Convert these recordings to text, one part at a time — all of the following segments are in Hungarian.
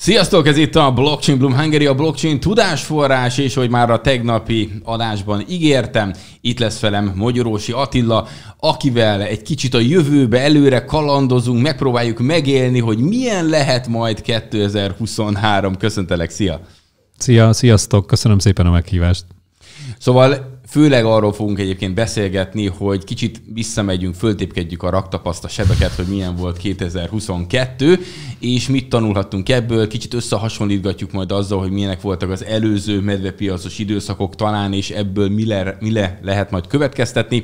Sziasztok, ez itt a Blockchain Bloom Hungary, a blockchain tudásforrás, és hogy már a tegnapi adásban ígértem, itt lesz velem Magyarósi Attila, akivel egy kicsit a jövőbe előre kalandozunk, megpróbáljuk megélni, hogy milyen lehet majd 2023. Köszöntelek, szia! Szia, sziasztok, köszönöm szépen a meghívást! Szóval Főleg arról fogunk egyébként beszélgetni, hogy kicsit visszamegyünk, föltépkedjük a raktapaszt, a sebeket, hogy milyen volt 2022, és mit tanulhattunk ebből, kicsit összehasonlítgatjuk majd azzal, hogy milyenek voltak az előző medvepiacos időszakok talán, és ebből mi, le, mi le lehet majd következtetni,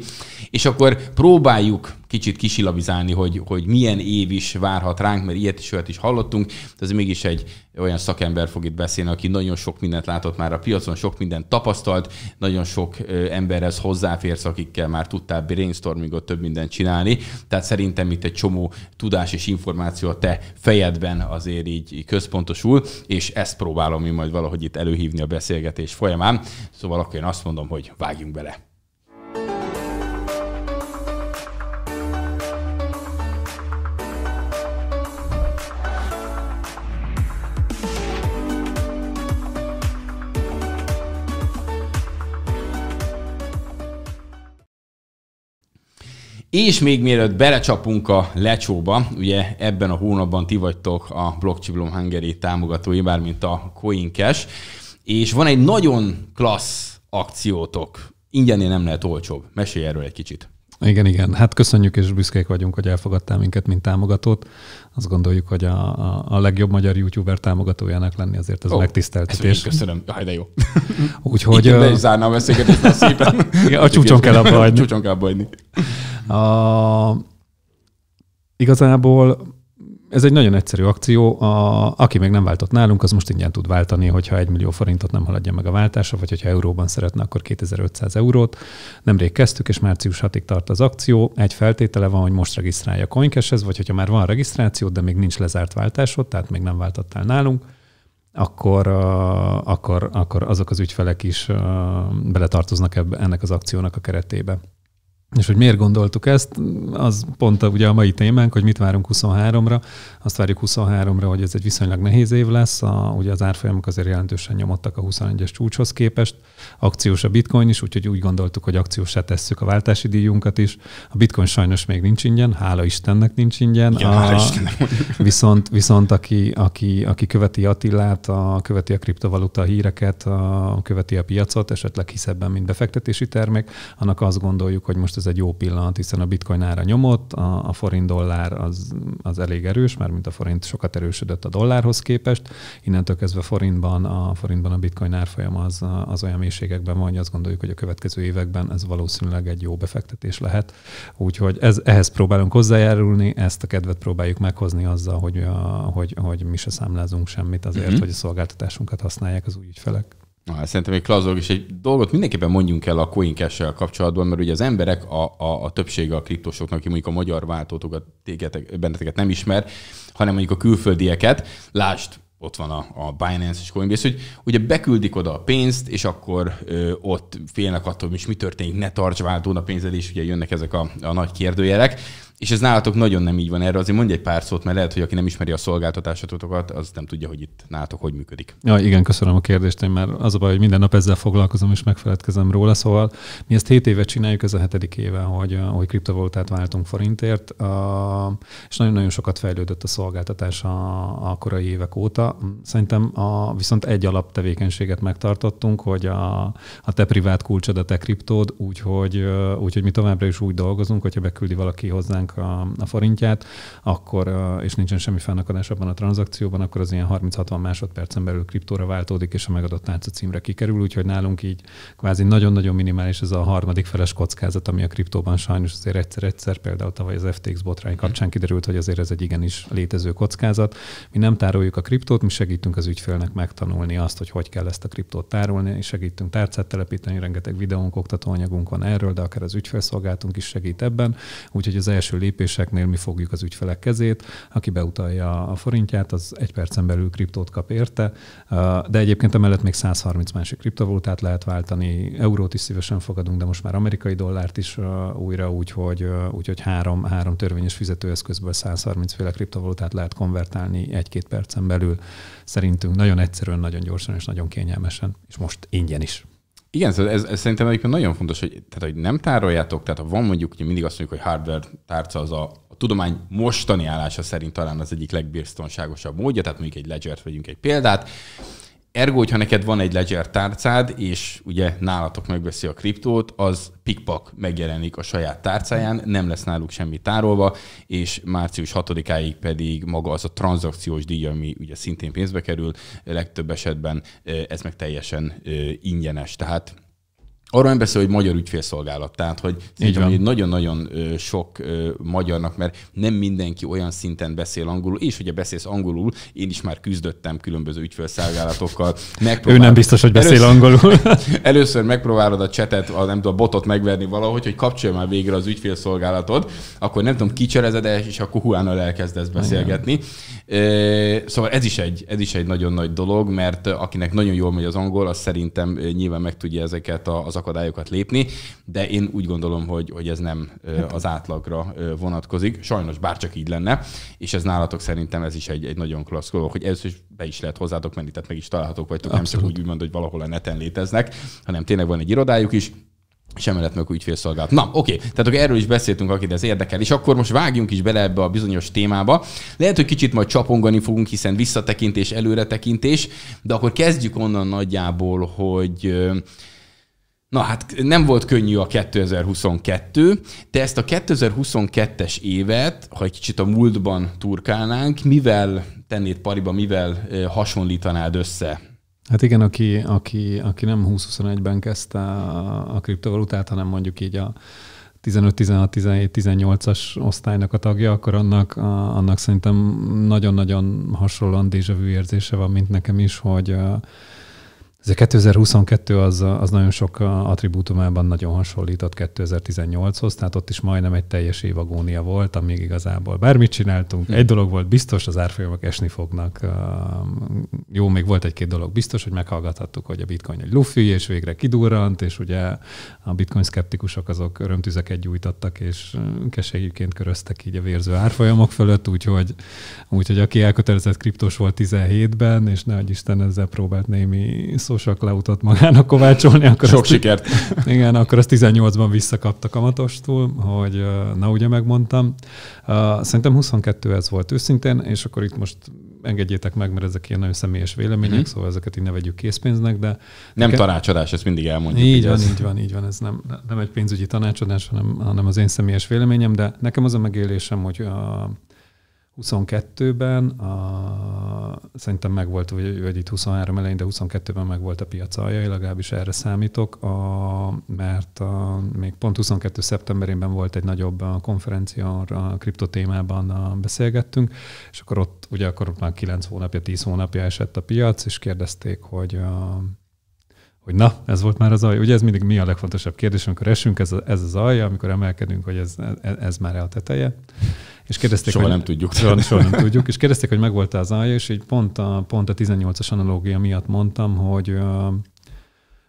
és akkor próbáljuk kicsit kisilabizálni, hogy, hogy milyen év is várhat ránk, mert ilyet is, olyat is hallottunk, de ez mégis egy olyan szakember fog itt beszélni, aki nagyon sok mindent látott már a piacon, sok mindent tapasztalt, nagyon sok emberhez hozzáférsz, akikkel már tudtál brainstormingot, több mindent csinálni. Tehát szerintem itt egy csomó tudás és információ a te fejedben azért így központosul, és ezt próbálom én majd valahogy itt előhívni a beszélgetés folyamán. Szóval akkor én azt mondom, hogy vágjunk bele. És még mielőtt belecsapunk a lecsóba, ugye ebben a hónapban ti vagytok a Blockchain Hungary támogatói, bármint a CoinCash, és van egy nagyon klassz akciótok. ingyenén nem lehet olcsóbb. Mesélj erről egy kicsit. Igen, igen. Hát köszönjük, és büszkék vagyunk, hogy elfogadtál minket, mint támogatót. Azt gondoljuk, hogy a, a, a legjobb magyar youtuber támogatójának lenni azért ez oh, megtiszteltetés. köszönöm. Jaj de jó. Úgyhogy... Itt be zárnám a beszélgetést, szépen. Igen, a csúcson kell abba hagyni. Csúcson kell abba hagyni. A, igazából ez egy nagyon egyszerű akció. A, aki még nem váltott nálunk, az most ingyen tud váltani, hogyha 1 millió forintot nem haladja meg a váltása, vagy hogyha euróban szeretne, akkor 2500 eurót. Nemrég kezdtük, és március 6-ig tart az akció. Egy feltétele van, hogy most regisztrálja Coincash-hez, vagy hogyha már van regisztráció, de még nincs lezárt váltásod, tehát még nem váltottál nálunk, akkor, akkor, akkor azok az ügyfelek is beletartoznak ebbe, ennek az akciónak a keretébe. És hogy miért gondoltuk ezt, az pont a, ugye a mai témánk, hogy mit várunk 23-ra. Azt várjuk 23-ra, hogy ez egy viszonylag nehéz év lesz. A, ugye az árfolyamok azért jelentősen nyomottak a 21-es csúcshoz képest akciós a bitcoin is, úgyhogy úgy gondoltuk, hogy akciósá tesszük a váltási díjunkat is. A bitcoin sajnos még nincs ingyen, hála Istennek nincs ingyen. Ja, a, hála Istennek. Viszont, viszont aki, aki, aki követi Attilát, a, követi a kriptovaluta híreket, a, követi a piacot, esetleg hisz ebben, mint befektetési termék, annak azt gondoljuk, hogy most ez egy jó pillanat, hiszen a bitcoin ára nyomott, a, a forint dollár az, az elég erős, mert mint a forint sokat erősödött a dollárhoz képest, innentől kezdve forintban a, forintban a bitcoin árfolyam az, az olyan mélységekben van, hogy azt gondoljuk, hogy a következő években ez valószínűleg egy jó befektetés lehet. Úgyhogy ez, ehhez próbálunk hozzájárulni, ezt a kedvet próbáljuk meghozni azzal, hogy, a, hogy, hogy mi se számlázunk semmit azért, uh-huh. hogy a szolgáltatásunkat használják az új ügyfelek. Na, hát szerintem egy Klazog is egy dolgot mindenképpen mondjunk el a coincash kapcsolatban, mert ugye az emberek, a, a, a többsége a kriptosoknak, aki mondjuk a magyar váltótokat, benneteket nem ismer, hanem mondjuk a külföldieket, lásd ott van a, a Binance és Coinbase, hogy ugye beküldik oda a pénzt, és akkor ö, ott félnek attól, hogy mi történik, ne tarts váltón a pénzed, és ugye jönnek ezek a, a nagy kérdőjelek. És ez nálatok nagyon nem így van erre. Azért mondj egy pár szót, mert lehet, hogy aki nem ismeri a szolgáltatásotokat, az nem tudja, hogy itt nálatok hogy működik. Ja, igen, köszönöm a kérdést. Én már az a baj, hogy minden nap ezzel foglalkozom, és megfeledkezem róla. Szóval mi ezt 7 éve csináljuk, ez a hetedik éve, hogy, eh, hogy kriptovalutát váltunk forintért, és nagyon-nagyon sokat fejlődött a szolgáltatás a, a korai évek óta. Szerintem a, viszont egy alaptevékenységet megtartottunk, hogy a, a te privát kulcsod, a te kriptód, úgyhogy eh, úgy, mi továbbra is úgy dolgozunk, hogyha beküldi valaki hozzánk a, a forintját, akkor, és nincsen semmi fennakadás abban a tranzakcióban, akkor az ilyen 30-60 másodpercen belül kriptóra váltódik, és a megadott tárca címre kikerül, úgyhogy nálunk így kvázi nagyon-nagyon minimális ez a harmadik feles kockázat, ami a kriptóban sajnos azért egyszer-egyszer, például tavaly az FTX botrány kapcsán kiderült, hogy azért ez egy igenis létező kockázat. Mi nem tároljuk a kriptót, mi segítünk az ügyfélnek megtanulni azt, hogy hogy kell ezt a kriptót tárolni, és segítünk tárcát telepíteni, rengeteg videónk, oktatóanyagunk van erről, de akár az ügyfélszolgáltunk is segít ebben. Úgyhogy az első első lépéseknél mi fogjuk az ügyfelek kezét, aki beutalja a forintját, az egy percen belül kriptót kap érte, de egyébként emellett még 130 másik kriptovalutát lehet váltani, eurót is szívesen fogadunk, de most már amerikai dollárt is újra, úgyhogy úgy, hogy három, három törvényes fizetőeszközből 130 féle kriptovalutát lehet konvertálni egy-két percen belül. Szerintünk nagyon egyszerűen, nagyon gyorsan és nagyon kényelmesen, és most ingyen is. Igen, ez, szóval ez, ez szerintem egyébként nagyon fontos, hogy, tehát, hogy nem tároljátok, tehát ha van mondjuk, hogy mindig azt mondjuk, hogy hardware tárca az a, a tudomány mostani állása szerint talán az egyik legbiztonságosabb módja, tehát mondjuk egy ledger vegyünk egy példát, Ergo, hogyha neked van egy Ledger tárcád, és ugye nálatok megveszi a kriptót, az pikpak megjelenik a saját tárcáján, nem lesz náluk semmi tárolva, és március 6-áig pedig maga az a tranzakciós díj, ami ugye szintén pénzbe kerül, legtöbb esetben eh, ez meg teljesen eh, ingyenes. Tehát Arról nem beszél, hogy magyar ügyfélszolgálat. Tehát, hogy nagyon-nagyon sok magyarnak, mert nem mindenki olyan szinten beszél angolul, és hogyha beszélsz angolul, én is már küzdöttem különböző ügyfélszolgálatokkal. Megpróbál... Ő nem biztos, hogy beszél először, angolul. először megpróbálod a csetet, a, nem tudom, a botot megverni valahogy, hogy kapcsolja már végre az ügyfélszolgálatot, akkor nem tudom, kicserezed és akkor huánnal elkezdesz beszélgetni. Szóval ez is, egy, ez is egy nagyon nagy dolog, mert akinek nagyon jól megy az angol, az szerintem nyilván meg tudja ezeket az akadályokat lépni, de én úgy gondolom, hogy, hogy ez nem hát- az átlagra vonatkozik. Sajnos bárcsak így lenne, és ez nálatok szerintem ez is egy, egy nagyon klassz dolog, hogy ez is be is lehet hozzátok menni, tehát meg is találhatók vagytok, Abszolút. nem csak úgy, úgy hogy valahol a neten léteznek, hanem tényleg van egy irodájuk is, és emellett meg ügyfélszolgálat. Na, oké, okay. tehát akkor erről is beszéltünk, akit ez érdekel. És akkor most vágjunk is bele ebbe a bizonyos témába. Lehet, hogy kicsit majd csapongani fogunk, hiszen visszatekintés, előretekintés, de akkor kezdjük onnan nagyjából, hogy Na hát nem volt könnyű a 2022, de ezt a 2022-es évet, ha egy kicsit a múltban turkálnánk, mivel tennéd pariba, mivel hasonlítanád össze Hát igen, aki, aki, aki nem 20-21-ben kezdte a, kriptovalutát, hanem mondjuk így a 15-16-17-18-as osztálynak a tagja, akkor annak, annak szerintem nagyon-nagyon hasonlóan déjavű érzése van, mint nekem is, hogy ez a 2022 az, az nagyon sok attribútumában nagyon hasonlított 2018-hoz, tehát ott is majdnem egy teljes év agónia volt, amíg igazából bármit csináltunk. Hm. Egy dolog volt biztos, az árfolyamok esni fognak. Jó, még volt egy-két dolog biztos, hogy meghallgathattuk, hogy a bitcoin egy lufi, és végre kidurrant, és ugye a bitcoin szkeptikusok azok örömtüzeket gyújtottak, és kesegjüként köröztek így a vérző árfolyamok fölött, úgyhogy, úgyhogy aki elkötelezett kriptos volt 17-ben, és nehogy Isten ezzel próbált némi szó kamatósak leutat magának kovácsolni. Akkor Sok sikert. Igen, akkor az 18-ban visszakapta kamatostól, hogy na ugye megmondtam. Szerintem 22 ez volt őszintén, és akkor itt most engedjétek meg, mert ezek ilyen nagyon személyes vélemények, mm-hmm. szóval ezeket így ne vegyük készpénznek, de... Nem nekem... tanácsadás, ezt mindig elmondjuk. Így van, így van, így van, ez nem, nem egy pénzügyi tanácsadás, hanem, hanem az én személyes véleményem, de nekem az a megélésem, hogy a 22-ben a, szerintem megvolt, vagy, vagy itt 23 elején, de 22-ben megvolt a piac alja, legalábbis erre számítok, a, mert a, még pont 22. szeptemberében volt egy nagyobb konferencia, a kripto témában beszélgettünk, és akkor ott ugye akkor már 9 hónapja, 10 hónapja esett a piac, és kérdezték, hogy a, hogy na, ez volt már az alja. Ugye ez mindig mi a legfontosabb kérdés, amikor esünk, ez, a, ez az alja, amikor emelkedünk, hogy ez, ez már a teteje. És kérdezték, soha hogy, nem tudjuk. Soha, soha nem tudjuk. És kérdezték, hogy megvolt az alja, és így pont a, pont a 18-as analógia miatt mondtam, hogy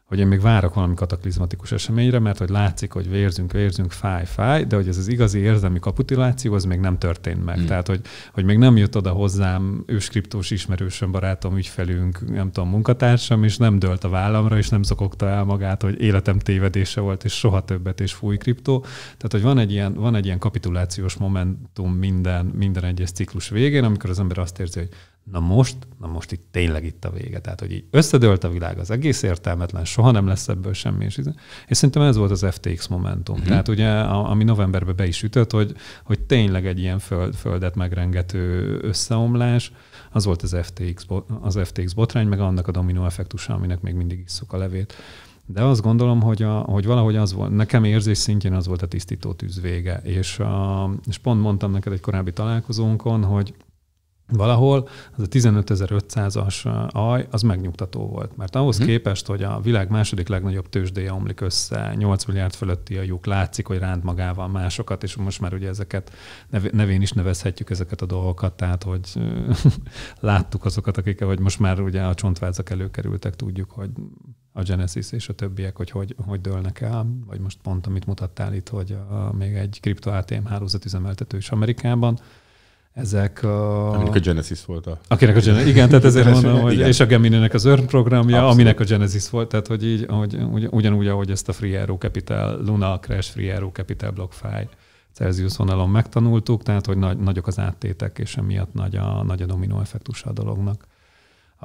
hogy én még várok valami kataklizmatikus eseményre, mert hogy látszik, hogy vérzünk, vérzünk, fáj, fáj, de hogy ez az igazi érzelmi kapituláció, az még nem történt meg. Mm. Tehát, hogy, hogy még nem jött oda hozzám őskriptós ismerősöm, barátom, ügyfelünk, nem tudom, munkatársam, és nem dölt a vállamra, és nem szokogta el magát, hogy életem tévedése volt, és soha többet, és fúj kriptó. Tehát, hogy van egy ilyen, van egy ilyen kapitulációs momentum minden, minden egyes ciklus végén, amikor az ember azt érzi, hogy na most, na most itt tényleg itt a vége. Tehát, hogy így összedőlt a világ, az egész értelmetlen, soha nem lesz ebből semmi. És, és szerintem ez volt az FTX momentum. Uh-huh. Tehát ugye, ami novemberbe be is ütött, hogy, hogy tényleg egy ilyen föld, földet megrengető összeomlás, az volt az FTX, az FTX botrány, meg annak a dominó effektusa, aminek még mindig isszuk a levét. De azt gondolom, hogy, a, hogy valahogy az volt, nekem érzés szintjén az volt a tisztító tűz vége. És, a, és pont mondtam neked egy korábbi találkozónkon, hogy valahol, az a 15.500-as aj, az megnyugtató volt. Mert ahhoz uh képest, hogy a világ második legnagyobb tőzsdéje omlik össze, 8 milliárd fölötti a lyuk, látszik, hogy ránt magával másokat, és most már ugye ezeket nevén is nevezhetjük ezeket a dolgokat, tehát hogy láttuk azokat, akik, hogy most már ugye a csontvázak előkerültek, tudjuk, hogy a Genesis és a többiek, hogy hogy, hogy dőlnek el, vagy most pont amit mutattál itt, hogy a, még egy kripto ATM hálózat üzemeltető is Amerikában, ezek a... Aminek a Genesis volt a... Akinek a Genesis, igen, tehát ezért mondom, hogy igen. és a Gemini-nek az EARN programja, Abszolút. aminek a Genesis volt, tehát hogy így, ahogy, ugyanúgy, ahogy ezt a Free Arrow Capital, Luna Crash Free Arrow Capital BlockFi Celsius vonalon megtanultuk, tehát hogy nagy, nagyok az áttétek, és emiatt nagy a, nagy a dominó effektusa a dolognak.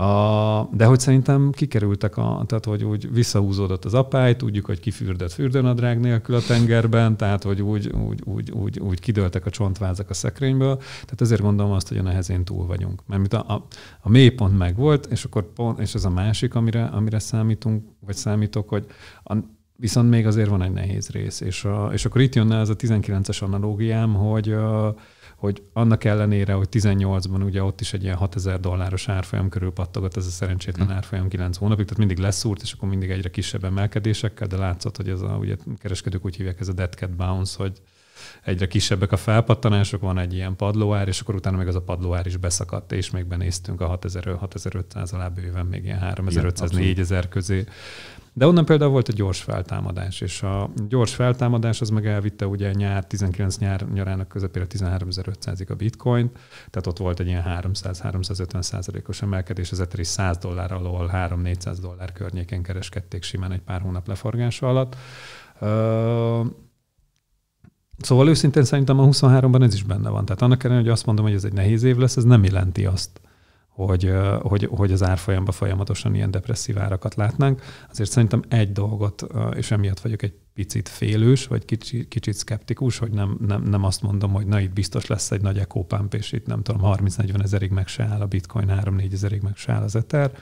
A, de hogy szerintem kikerültek, a, tehát hogy úgy visszahúzódott az apály, tudjuk, hogy kifürdött fürdőnadrág nélkül a tengerben, tehát hogy úgy, úgy, úgy, úgy, úgy kidőltek a csontvázak a szekrényből, tehát ezért gondolom azt, hogy a nehezén túl vagyunk. Mert mint a, a, a mélypont megvolt, és akkor pont, és ez a másik, amire, amire számítunk, vagy számítok, hogy a, viszont még azért van egy nehéz rész. És, a, és akkor itt jönne ez a 19-es analógiám, hogy a hogy annak ellenére, hogy 18-ban ugye ott is egy ilyen 6000 dolláros árfolyam körül pattogott ez a szerencsétlen hmm. árfolyam 9 hónapig, tehát mindig leszúrt, és akkor mindig egyre kisebb emelkedésekkel, de látszott, hogy ez a, ugye kereskedők úgy hívják, ez a dead cat bounce, hogy, egyre kisebbek a felpattanások, van egy ilyen padlóár, és akkor utána még az a padlóár is beszakadt, és még benéztünk a 6500 alá bőven még ilyen 3500-4000 közé. De onnan például volt a gyors feltámadás, és a gyors feltámadás az meg elvitte ugye nyár, 19 nyár, nyarának közepére 13.500-ig a bitcoin tehát ott volt egy ilyen 300-350 százalékos emelkedés, az Ether is 100 dollár alól 3-400 dollár környéken kereskedték simán egy pár hónap leforgása alatt. Szóval őszintén szerintem a 23-ban ez is benne van. Tehát annak ellenére, hogy azt mondom, hogy ez egy nehéz év lesz, ez nem jelenti azt, hogy, hogy, hogy az árfolyamban folyamatosan ilyen depresszív árakat látnánk. Azért szerintem egy dolgot, és emiatt vagyok egy picit félős, vagy kicsi, kicsit szkeptikus, hogy nem, nem, nem azt mondom, hogy na itt biztos lesz egy nagy ekópámp, és itt nem tudom, 30-40 ezerig meg se áll a bitcoin, 3-4 ezerig meg se áll az Ether.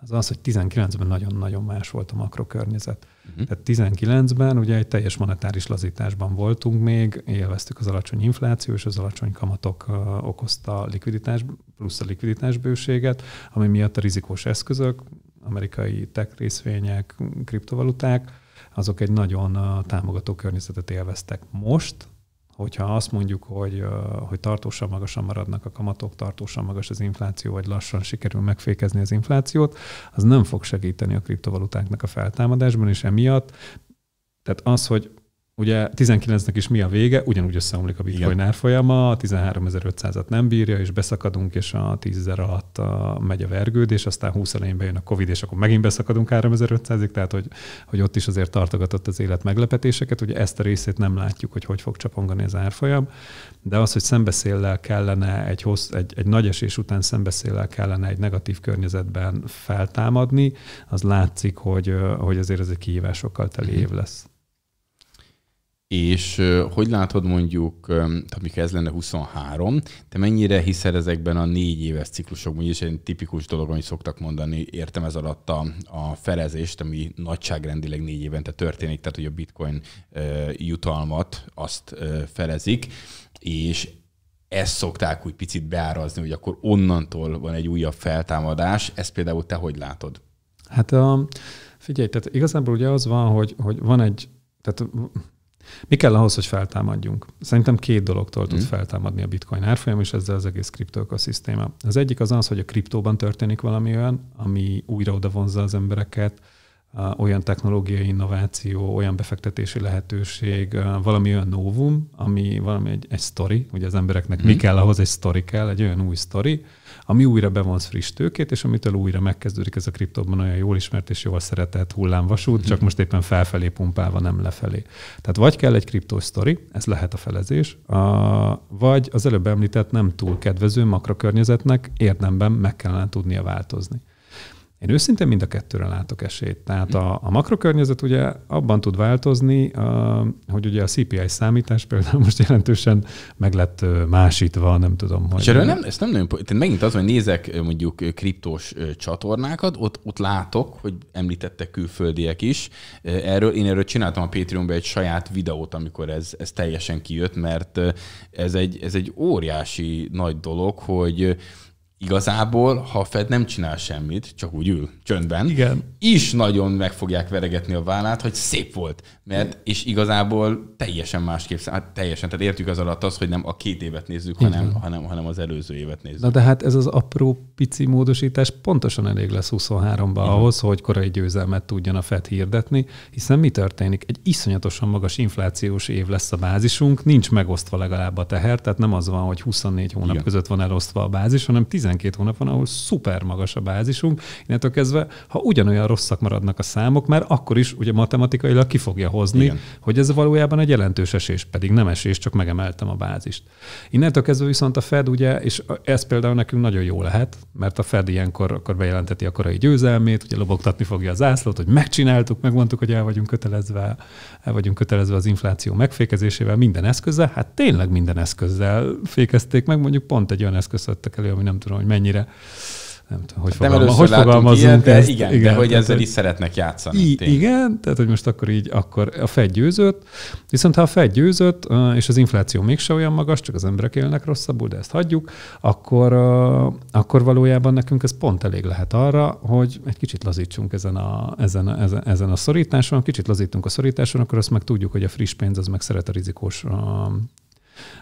Az az, hogy 19-ben nagyon-nagyon más volt a makrokörnyezet. Uh-huh. Tehát 19-ben ugye egy teljes monetáris lazításban voltunk még, élveztük az alacsony infláció és az alacsony kamatok okozta likviditás, plusz a bőséget, ami miatt a rizikós eszközök, amerikai tech részvények, kriptovaluták, azok egy nagyon támogató környezetet élveztek. Most hogyha azt mondjuk, hogy, hogy tartósan magasan maradnak a kamatok, tartósan magas az infláció, vagy lassan sikerül megfékezni az inflációt, az nem fog segíteni a kriptovalutáknak a feltámadásban, és emiatt tehát az, hogy Ugye 19-nek is mi a vége, ugyanúgy összeomlik a bitcoin Igen. árfolyama, a 13.500-at nem bírja, és beszakadunk, és a 10.000 alatt a, megy a vergődés, aztán 20 elején bejön a Covid, és akkor megint beszakadunk 3.500-ig, tehát hogy, hogy ott is azért tartogatott az élet meglepetéseket. Ugye ezt a részét nem látjuk, hogy hogy fog csapongani az árfolyam, de az, hogy szembeszéllel kellene egy, hossz, egy, egy nagy esés után szembeszéllel kellene egy negatív környezetben feltámadni, az látszik, hogy, hogy azért ez egy kihívásokkal teli mhm. év lesz. És hogy látod mondjuk, amikor ez lenne 23, te mennyire hiszel ezekben a négy éves ciklusokban, és egy tipikus dolog, amit szoktak mondani, értem ez alatt a, a felezést, ami nagyságrendileg négy évente történik, tehát hogy a bitcoin jutalmat azt felezik, és ezt szokták úgy picit beárazni, hogy akkor onnantól van egy újabb feltámadás. Ezt például te hogy látod? Hát a, figyelj, tehát igazából ugye az van, hogy, hogy van egy, tehát mi kell ahhoz, hogy feltámadjunk? Szerintem két dologtól hmm. tud mhm. feltámadni a bitcoin árfolyam, és ezzel az egész kriptoökoszisztéma. Az egyik az az, hogy a kriptóban történik valami olyan, ami újra oda vonzza az embereket, olyan technológiai innováció, olyan befektetési lehetőség, valami olyan novum, ami valami egy, egy sztori, ugye az embereknek hmm. mi mhm. kell ahhoz, egy sztori kell, egy olyan új sztori, ami újra bevonz friss tőkét, és amitől újra megkezdődik ez a kriptóban olyan jól ismert és jól szeretett hullámvasút, csak mhm. most éppen felfelé pumpálva, nem lefelé. Tehát vagy kell egy kriptósztori, ez lehet a felezés, a, vagy az előbb említett nem túl kedvező makrokörnyezetnek érdemben meg kellene tudnia változni. Én őszintén mind a kettőre látok esélyt. Tehát a, a makrokörnyezet ugye abban tud változni, a, hogy ugye a CPI számítás például most jelentősen meg lett másítva, nem tudom, hogy... És erről nem, ezt nem nagyon... Tehát megint az, hogy nézek mondjuk kriptós csatornákat, ott, ott látok, hogy említettek külföldiek is. Erről, én erről csináltam a patreon egy saját videót, amikor ez, ez teljesen kijött, mert ez egy, ez egy óriási nagy dolog, hogy igazából, ha a Fed nem csinál semmit, csak úgy ül csöndben, Igen. is nagyon meg fogják veregetni a vállát, hogy szép volt. Mert, és igazából teljesen másképp, hát teljesen, tehát értjük az alatt az, hogy nem a két évet nézzük, hanem, hanem, hanem az előző évet nézzük. Na de hát ez az apró pici módosítás pontosan elég lesz 23-ban ahhoz, hogy korai győzelmet tudjon a Fed hirdetni, hiszen mi történik? Egy iszonyatosan magas inflációs év lesz a bázisunk, nincs megosztva legalább a teher, tehát nem az van, hogy 24 hónap Igen. között van elosztva a bázis, hanem 10 12 hónap van, ahol szuper magas a bázisunk. Innentől kezdve, ha ugyanolyan rosszak maradnak a számok, már akkor is ugye matematikailag ki fogja hozni, Igen. hogy ez valójában egy jelentős esés, pedig nem esés, csak megemeltem a bázist. Innentől kezdve viszont a Fed ugye, és ez például nekünk nagyon jó lehet, mert a Fed ilyenkor akkor bejelenteti a korai győzelmét, ugye lobogtatni fogja az zászlót, hogy megcsináltuk, megmondtuk, hogy el vagyunk kötelezve, el vagyunk kötelezve az infláció megfékezésével minden eszközzel, hát tényleg minden eszközzel fékezték meg, mondjuk pont egy olyan eszközt adtak elő, ami nem tudom, hogy mennyire nem tudom, hogy, fogalma, hogy fogalmazunk ilyet, ezt. De igen, igen, de hogy tehát, ezzel hogy, is szeretnek játszani. I- igen, tehát hogy most akkor így, akkor a Fed győzött, viszont ha a Fed győzött, és az infláció mégse olyan magas, csak az emberek élnek rosszabbul, de ezt hagyjuk, akkor, akkor valójában nekünk ez pont elég lehet arra, hogy egy kicsit lazítsunk ezen a, ezen a, ezen, ezen a szorításon, kicsit lazítunk a szorításon, akkor azt meg tudjuk, hogy a friss pénz az meg szeret a rizikós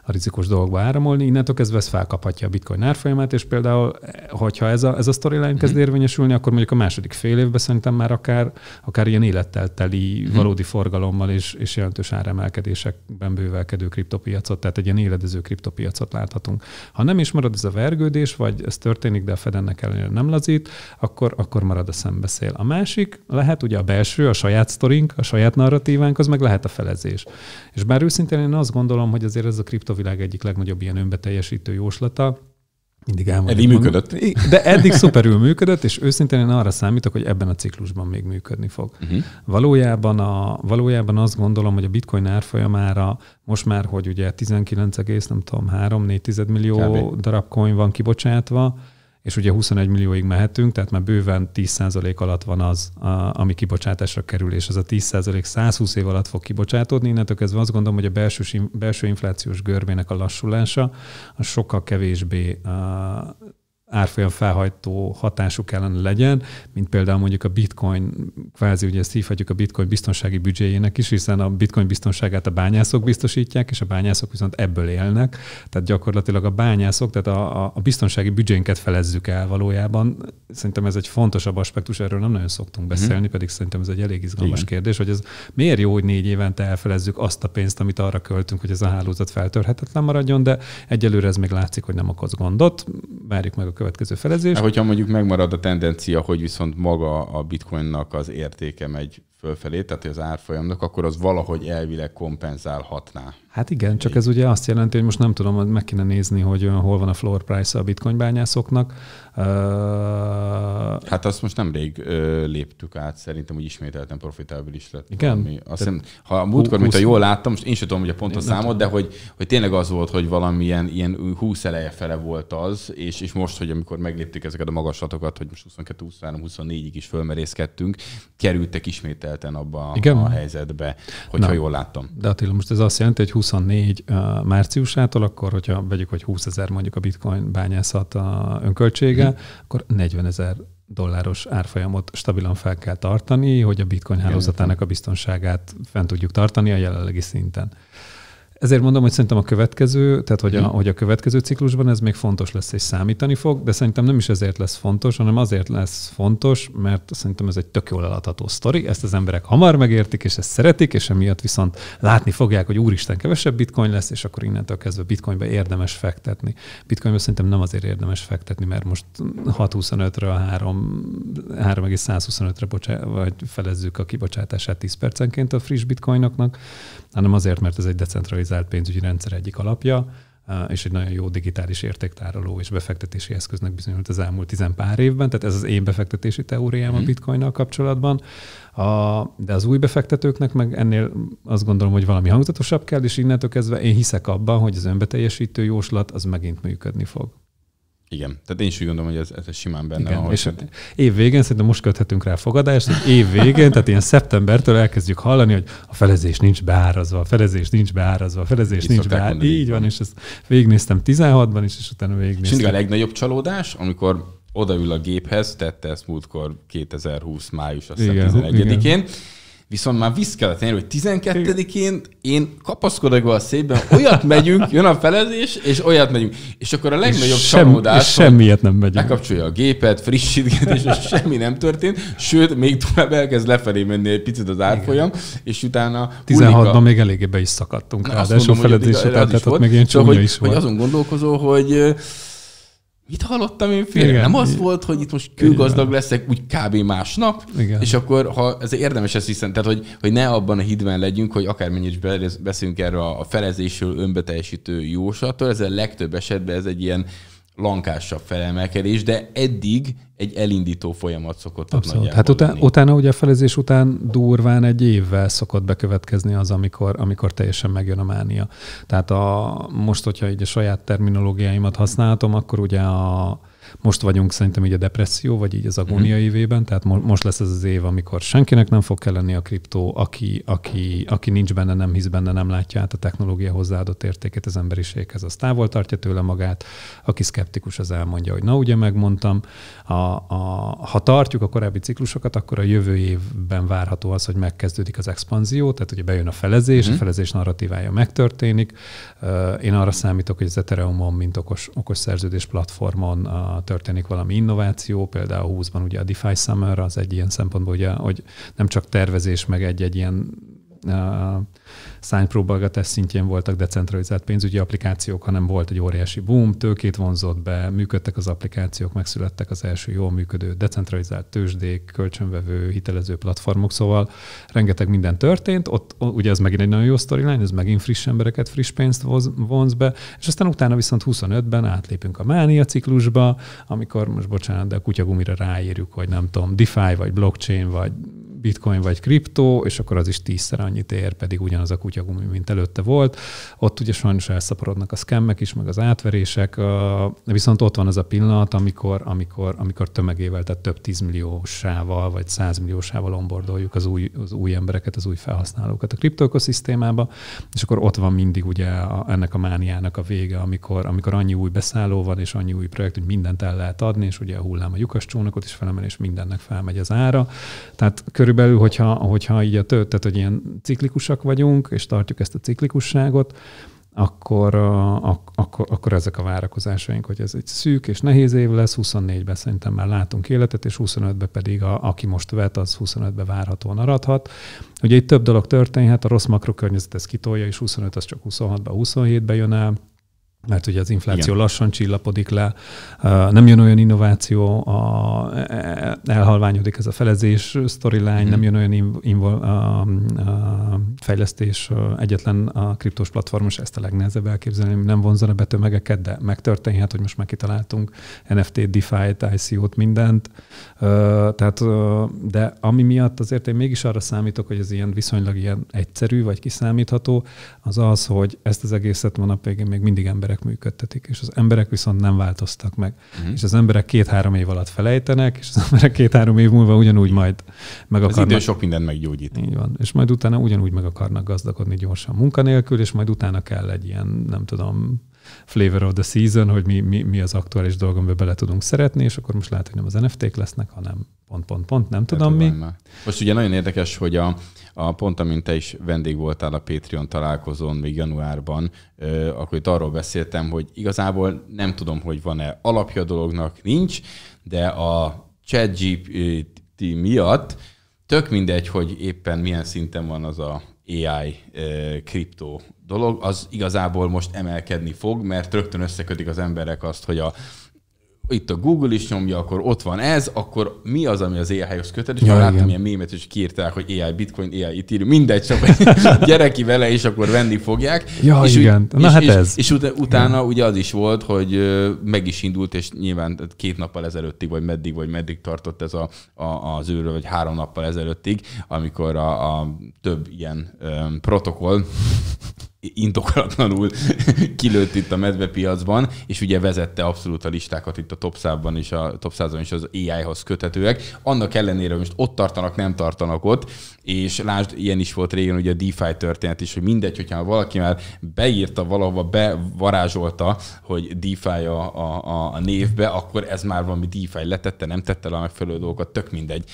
a rizikus dolgokba áramolni. Innentől kezdve ez felkaphatja a bitcoin árfolyamát, és például, hogyha ez a, ez a storyline kezd hmm érvényesülni, akkor mondjuk a második fél évben szerintem már akár, akár ilyen élettel teli hmm valódi forgalommal és, és jelentős áremelkedésekben bővelkedő kriptopiacot, tehát egy ilyen éledező kriptopiacot láthatunk. Ha nem is marad ez a vergődés, vagy ez történik, de a fedennek ellenére nem lazít, akkor, akkor marad a szembeszél. A másik lehet ugye a belső, a saját sztorink, a saját narratívánk, az meg lehet a felezés. És bár őszintén én azt gondolom, hogy azért ez a kriptovilág egyik legnagyobb ilyen önbeteljesítő jóslata. Mindig elmondom. Eddig működött. De eddig szuperül működött, és őszintén én arra számítok, hogy ebben a ciklusban még működni fog. Uh-huh. Valójában, a, valójában azt gondolom, hogy a bitcoin árfolyamára most már, hogy ugye 19, nem tudom, 3-4 millió Kb. darab coin van kibocsátva, és ugye 21 millióig mehetünk, tehát már bőven 10% alatt van az, a, ami kibocsátásra kerül, és ez a 10% 120 év alatt fog kibocsátódni. Innentől kezdve azt gondolom, hogy a belső, belső inflációs görbének a lassulása a sokkal kevésbé a, árfolyam felhajtó hatásuk ellen legyen, mint például mondjuk a bitcoin, kvázi ugye ezt hívhatjuk a bitcoin biztonsági büdzséjének is, hiszen a bitcoin biztonságát a bányászok biztosítják, és a bányászok viszont ebből élnek. Tehát gyakorlatilag a bányászok, tehát a, a biztonsági büdzsénket felezzük el valójában. Szerintem ez egy fontosabb aspektus, erről nem nagyon szoktunk mhm. beszélni, mm. pedig szerintem ez egy elég izgalmas Igen. kérdés, hogy ez miért jó, hogy négy évente elfelezzük azt a pénzt, amit arra költünk, hogy ez a hálózat feltörhetetlen maradjon, de egyelőre ez még látszik, hogy nem okoz gondot. Várjuk meg a következő felezés. Hát, hogyha mondjuk megmarad a tendencia, hogy viszont maga a bitcoinnak az értéke megy fölfelé, tehát az árfolyamnak, akkor az valahogy elvileg kompenzálhatná. Hát igen, csak ez ugye azt jelenti, hogy most nem tudom, meg kéne nézni, hogy hol van a floor price a bitcoin bányászoknak, Hát azt most nemrég léptük át, szerintem úgy ismételten is lett. Igen? Valami. Azt hiszem, ha a múltkor, 20... mint a jól láttam, most én sem tudom, hogy a pontos számot, de hogy, hogy tényleg az volt, hogy valamilyen ilyen 20 eleje fele volt az, és, és most, hogy amikor megléptük ezeket a magaslatokat, hogy most 22, 23, 24-ig is fölmerészkedtünk, kerültek ismételten abba Igen? a helyzetbe, hogyha Na. jól láttam. De Attila, most ez azt jelenti, hogy 24 márciusától, akkor, hogyha vegyük, hogy 20 ezer mondjuk a bitcoin bányászat önköltsége, költsége, akkor 40 ezer dolláros árfolyamot stabilan fel kell tartani, hogy a bitcoin hálózatának a biztonságát fent tudjuk tartani a jelenlegi szinten. Ezért mondom, hogy szerintem a következő, tehát hogy a, mhm. hogy a következő ciklusban ez még fontos lesz és számítani fog, de szerintem nem is ezért lesz fontos, hanem azért lesz fontos, mert szerintem ez egy tök jól eladható sztori, ezt az emberek hamar megértik, és ezt szeretik, és emiatt viszont látni fogják, hogy úristen, kevesebb bitcoin lesz, és akkor innentől kezdve bitcoinbe érdemes fektetni. Bitcoinbe szerintem nem azért érdemes fektetni, mert most 625 a 3,125-re vagy felezzük a kibocsátását 10 percenként a friss bitcoinoknak, hanem azért, mert ez egy decentralizált centralizált pénzügyi rendszer egyik alapja, és egy nagyon jó digitális értéktároló és befektetési eszköznek bizonyult az elmúlt tizen pár évben, tehát ez az én befektetési teóriám a mhm. bitcoinnal kapcsolatban. A, de az új befektetőknek meg ennél azt gondolom, hogy valami hangzatosabb kell, és innentől kezdve én hiszek abban, hogy az önbeteljesítő jóslat az megint működni fog. Igen, tehát én is úgy gondolom, hogy ez, ez simán benne Igen, van. És hát év végén, szerintem most köthetünk rá fogadást, hogy év végén, tehát ilyen szeptembertől elkezdjük hallani, hogy a felezés nincs beárazva, a felezés nincs beárazva, a felezés Így nincs beárazva. így van, és ezt végignéztem 16-ban is, és utána végignéztem. És a legnagyobb csalódás, amikor odaül a géphez, tette ezt múltkor 2020. május, azt hiszem 11-én, Viszont már visz kellett hogy 12-én én kapaszkodok a székben, olyat megyünk, jön a felezés, és olyat megyünk. És akkor a legnagyobb és csalódás, és semmiet nem megyünk. Lekapcsolja a gépet, frissítget, és semmi nem történt, sőt, még tovább elkezd lefelé menni egy picit az árfolyam, és utána... 16-ban még eléggé be is szakadtunk, Na, a felezés után, tehát ott még ilyen csúnya is volt. Hogy azon gondolkozó, hogy mit hallottam én félre? Igen. Nem az volt, hogy itt most kőgazdag leszek, úgy kb. másnap, Igen. és akkor ha ez érdemes ezt hiszen, tehát hogy, hogy ne abban a hídben legyünk, hogy akármennyit is beszélünk erről a felezésről, önbeteljesítő jóslattól, ez a legtöbb esetben ez egy ilyen lankásabb felemelkedés, de eddig egy elindító folyamat szokott Abszolút. Hát utána, utána ugye a felezés után durván egy évvel szokott bekövetkezni az, amikor, amikor teljesen megjön a mánia. Tehát a, most, hogyha így a saját terminológiáimat használhatom, akkor ugye a, most vagyunk szerintem így a depresszió, vagy így az mhm. agónia mm. évében, tehát mo- most lesz ez az év, amikor senkinek nem fog lenni a kriptó, aki, aki, aki nincs benne, nem hisz benne, nem látja át a technológia hozzáadott értékét az emberiséghez, az távol tartja tőle magát, aki szkeptikus, az elmondja, hogy na ugye megmondtam, a, a, ha tartjuk a korábbi ciklusokat, akkor a jövő évben várható az, hogy megkezdődik az expanzió, tehát ugye bejön a felezés, mm. a mhm. felezés narratívája megtörténik. Én arra számítok, hogy az Ethereum-on, mint okos, okos szerződés platformon történik valami innováció, például 20-ban ugye a DeFi Summer, az egy ilyen szempontból, ugye, hogy nem csak tervezés, meg egy-egy ilyen uh, szánypróbálgatás szintjén voltak decentralizált pénzügyi applikációk, hanem volt egy óriási boom, tőkét vonzott be, működtek az applikációk, megszülettek az első jól működő decentralizált tőzsdék, kölcsönvevő, hitelező platformok, szóval rengeteg minden történt, ott ugye ez megint egy nagyon jó storyline, ez megint friss embereket, friss pénzt vonz be, és aztán utána viszont 25-ben átlépünk a mánia ciklusba, amikor most bocsánat, de a kutyagumira ráírjuk, hogy nem tudom, DeFi, vagy blockchain, vagy bitcoin, vagy kriptó, és akkor az is tízszer annyit ér, pedig ugyanaz a kutyagumira kutyagumi, mint előtte volt. Ott ugye sajnos elszaporodnak a szkemmek is, meg az átverések, viszont ott van az a pillanat, amikor, amikor, amikor tömegével, tehát több tízmilliósával vagy százmilliósával onboardoljuk az új, az új embereket, az új felhasználókat a kriptoökoszisztémába, és akkor ott van mindig ugye a, ennek a mániának a vége, amikor, amikor annyi új beszálló van, és annyi új projekt, hogy mindent el lehet adni, és ugye a hullám a lyukas csónakot is felemel, és mindennek felmegy az ára. Tehát körülbelül, hogyha, hogyha így a tört, tehát hogy ilyen ciklikusak vagyunk, és tartjuk ezt a ciklikusságot, akkor, ak- akkor, akkor ezek a várakozásaink, hogy ez egy szűk és nehéz év lesz, 24-ben szerintem már látunk életet, és 25-ben pedig, a, aki most vet, az 25-ben várhatóan aradhat. Ugye itt több dolog történhet, a rossz makrokörnyezet ez kitolja, és 25 az csak 26-ba, 27-be jön el, mert ugye az infláció Igen. lassan csillapodik le, uh, nem jön olyan innováció, a, e, e, elhalványodik ez a felezés storyline, mm. nem jön olyan inv, invol, a, um, a, um, fejlesztés, uh, egyetlen a kriptos platformos, ezt a legnehezebb elképzelni, nem vonzana be tömegeket, de megtörténhet, hogy most már kitaláltunk nft DeFi-t, ICO-t, mindent. Uh, tehát, de ami miatt azért én mégis arra számítok, hogy ez ilyen viszonylag ilyen egyszerű, vagy kiszámítható, az az, hogy ezt az egészet ma nap végén még mindig ember emberek működtetik, és az emberek viszont nem változtak meg. Uh-huh. És az emberek két-három év alatt felejtenek, és az emberek két-három év múlva ugyanúgy majd meg akarnak. Az idő sok mindent meggyógyít. Így van. És majd utána ugyanúgy meg akarnak gazdagodni gyorsan munkanélkül, és majd utána kell egy ilyen, nem tudom, flavor of the season, hogy mi, mi, mi az aktuális dolog, amiben bele tudunk szeretni, és akkor most lehet, hogy nem az NFT-k lesznek, hanem pont, pont, pont, nem tudom, nem mi. Már. Most ugye nagyon érdekes, hogy a, a, pont amint te is vendég voltál a Patreon találkozón még januárban, akkor itt arról beszéltem, hogy igazából nem tudom, hogy van-e alapja a dolognak, nincs, de a ChatGPT miatt tök mindegy, hogy éppen milyen szinten van az a AI kriptó dolog, az igazából most emelkedni fog, mert rögtön összekötik az emberek azt, hogy a itt a Google is nyomja, akkor ott van ez, akkor mi az, ami az AI-hoz kötődik? Ja, láttam ilyen mémet, és kiírták, hogy AI Bitcoin, AI Ethereum, mindegy, csak gyereki vele, és akkor venni fogják. Ja, és igen. Úgy, Na és, hát és, ez. És, és utána ja. ugye az is volt, hogy meg is indult, és nyilván két nappal ezelőttig, vagy meddig, vagy meddig tartott ez a, a, az őről, vagy három nappal ezelőttig, amikor a, a több ilyen um, protokoll indokolatlanul kilőtt itt a medvepiacban, és ugye vezette abszolút a listákat itt a top 100-ban is, a top 100 is az AI-hoz köthetőek. Annak ellenére, hogy most ott tartanak, nem tartanak ott, és lásd, ilyen is volt régen ugye a DeFi történet is, hogy mindegy, hogyha valaki már beírta valahova, bevarázsolta, hogy DeFi a, a, a névbe, akkor ez már valami DeFi letette, nem tette le a megfelelő dolgokat, tök mindegy.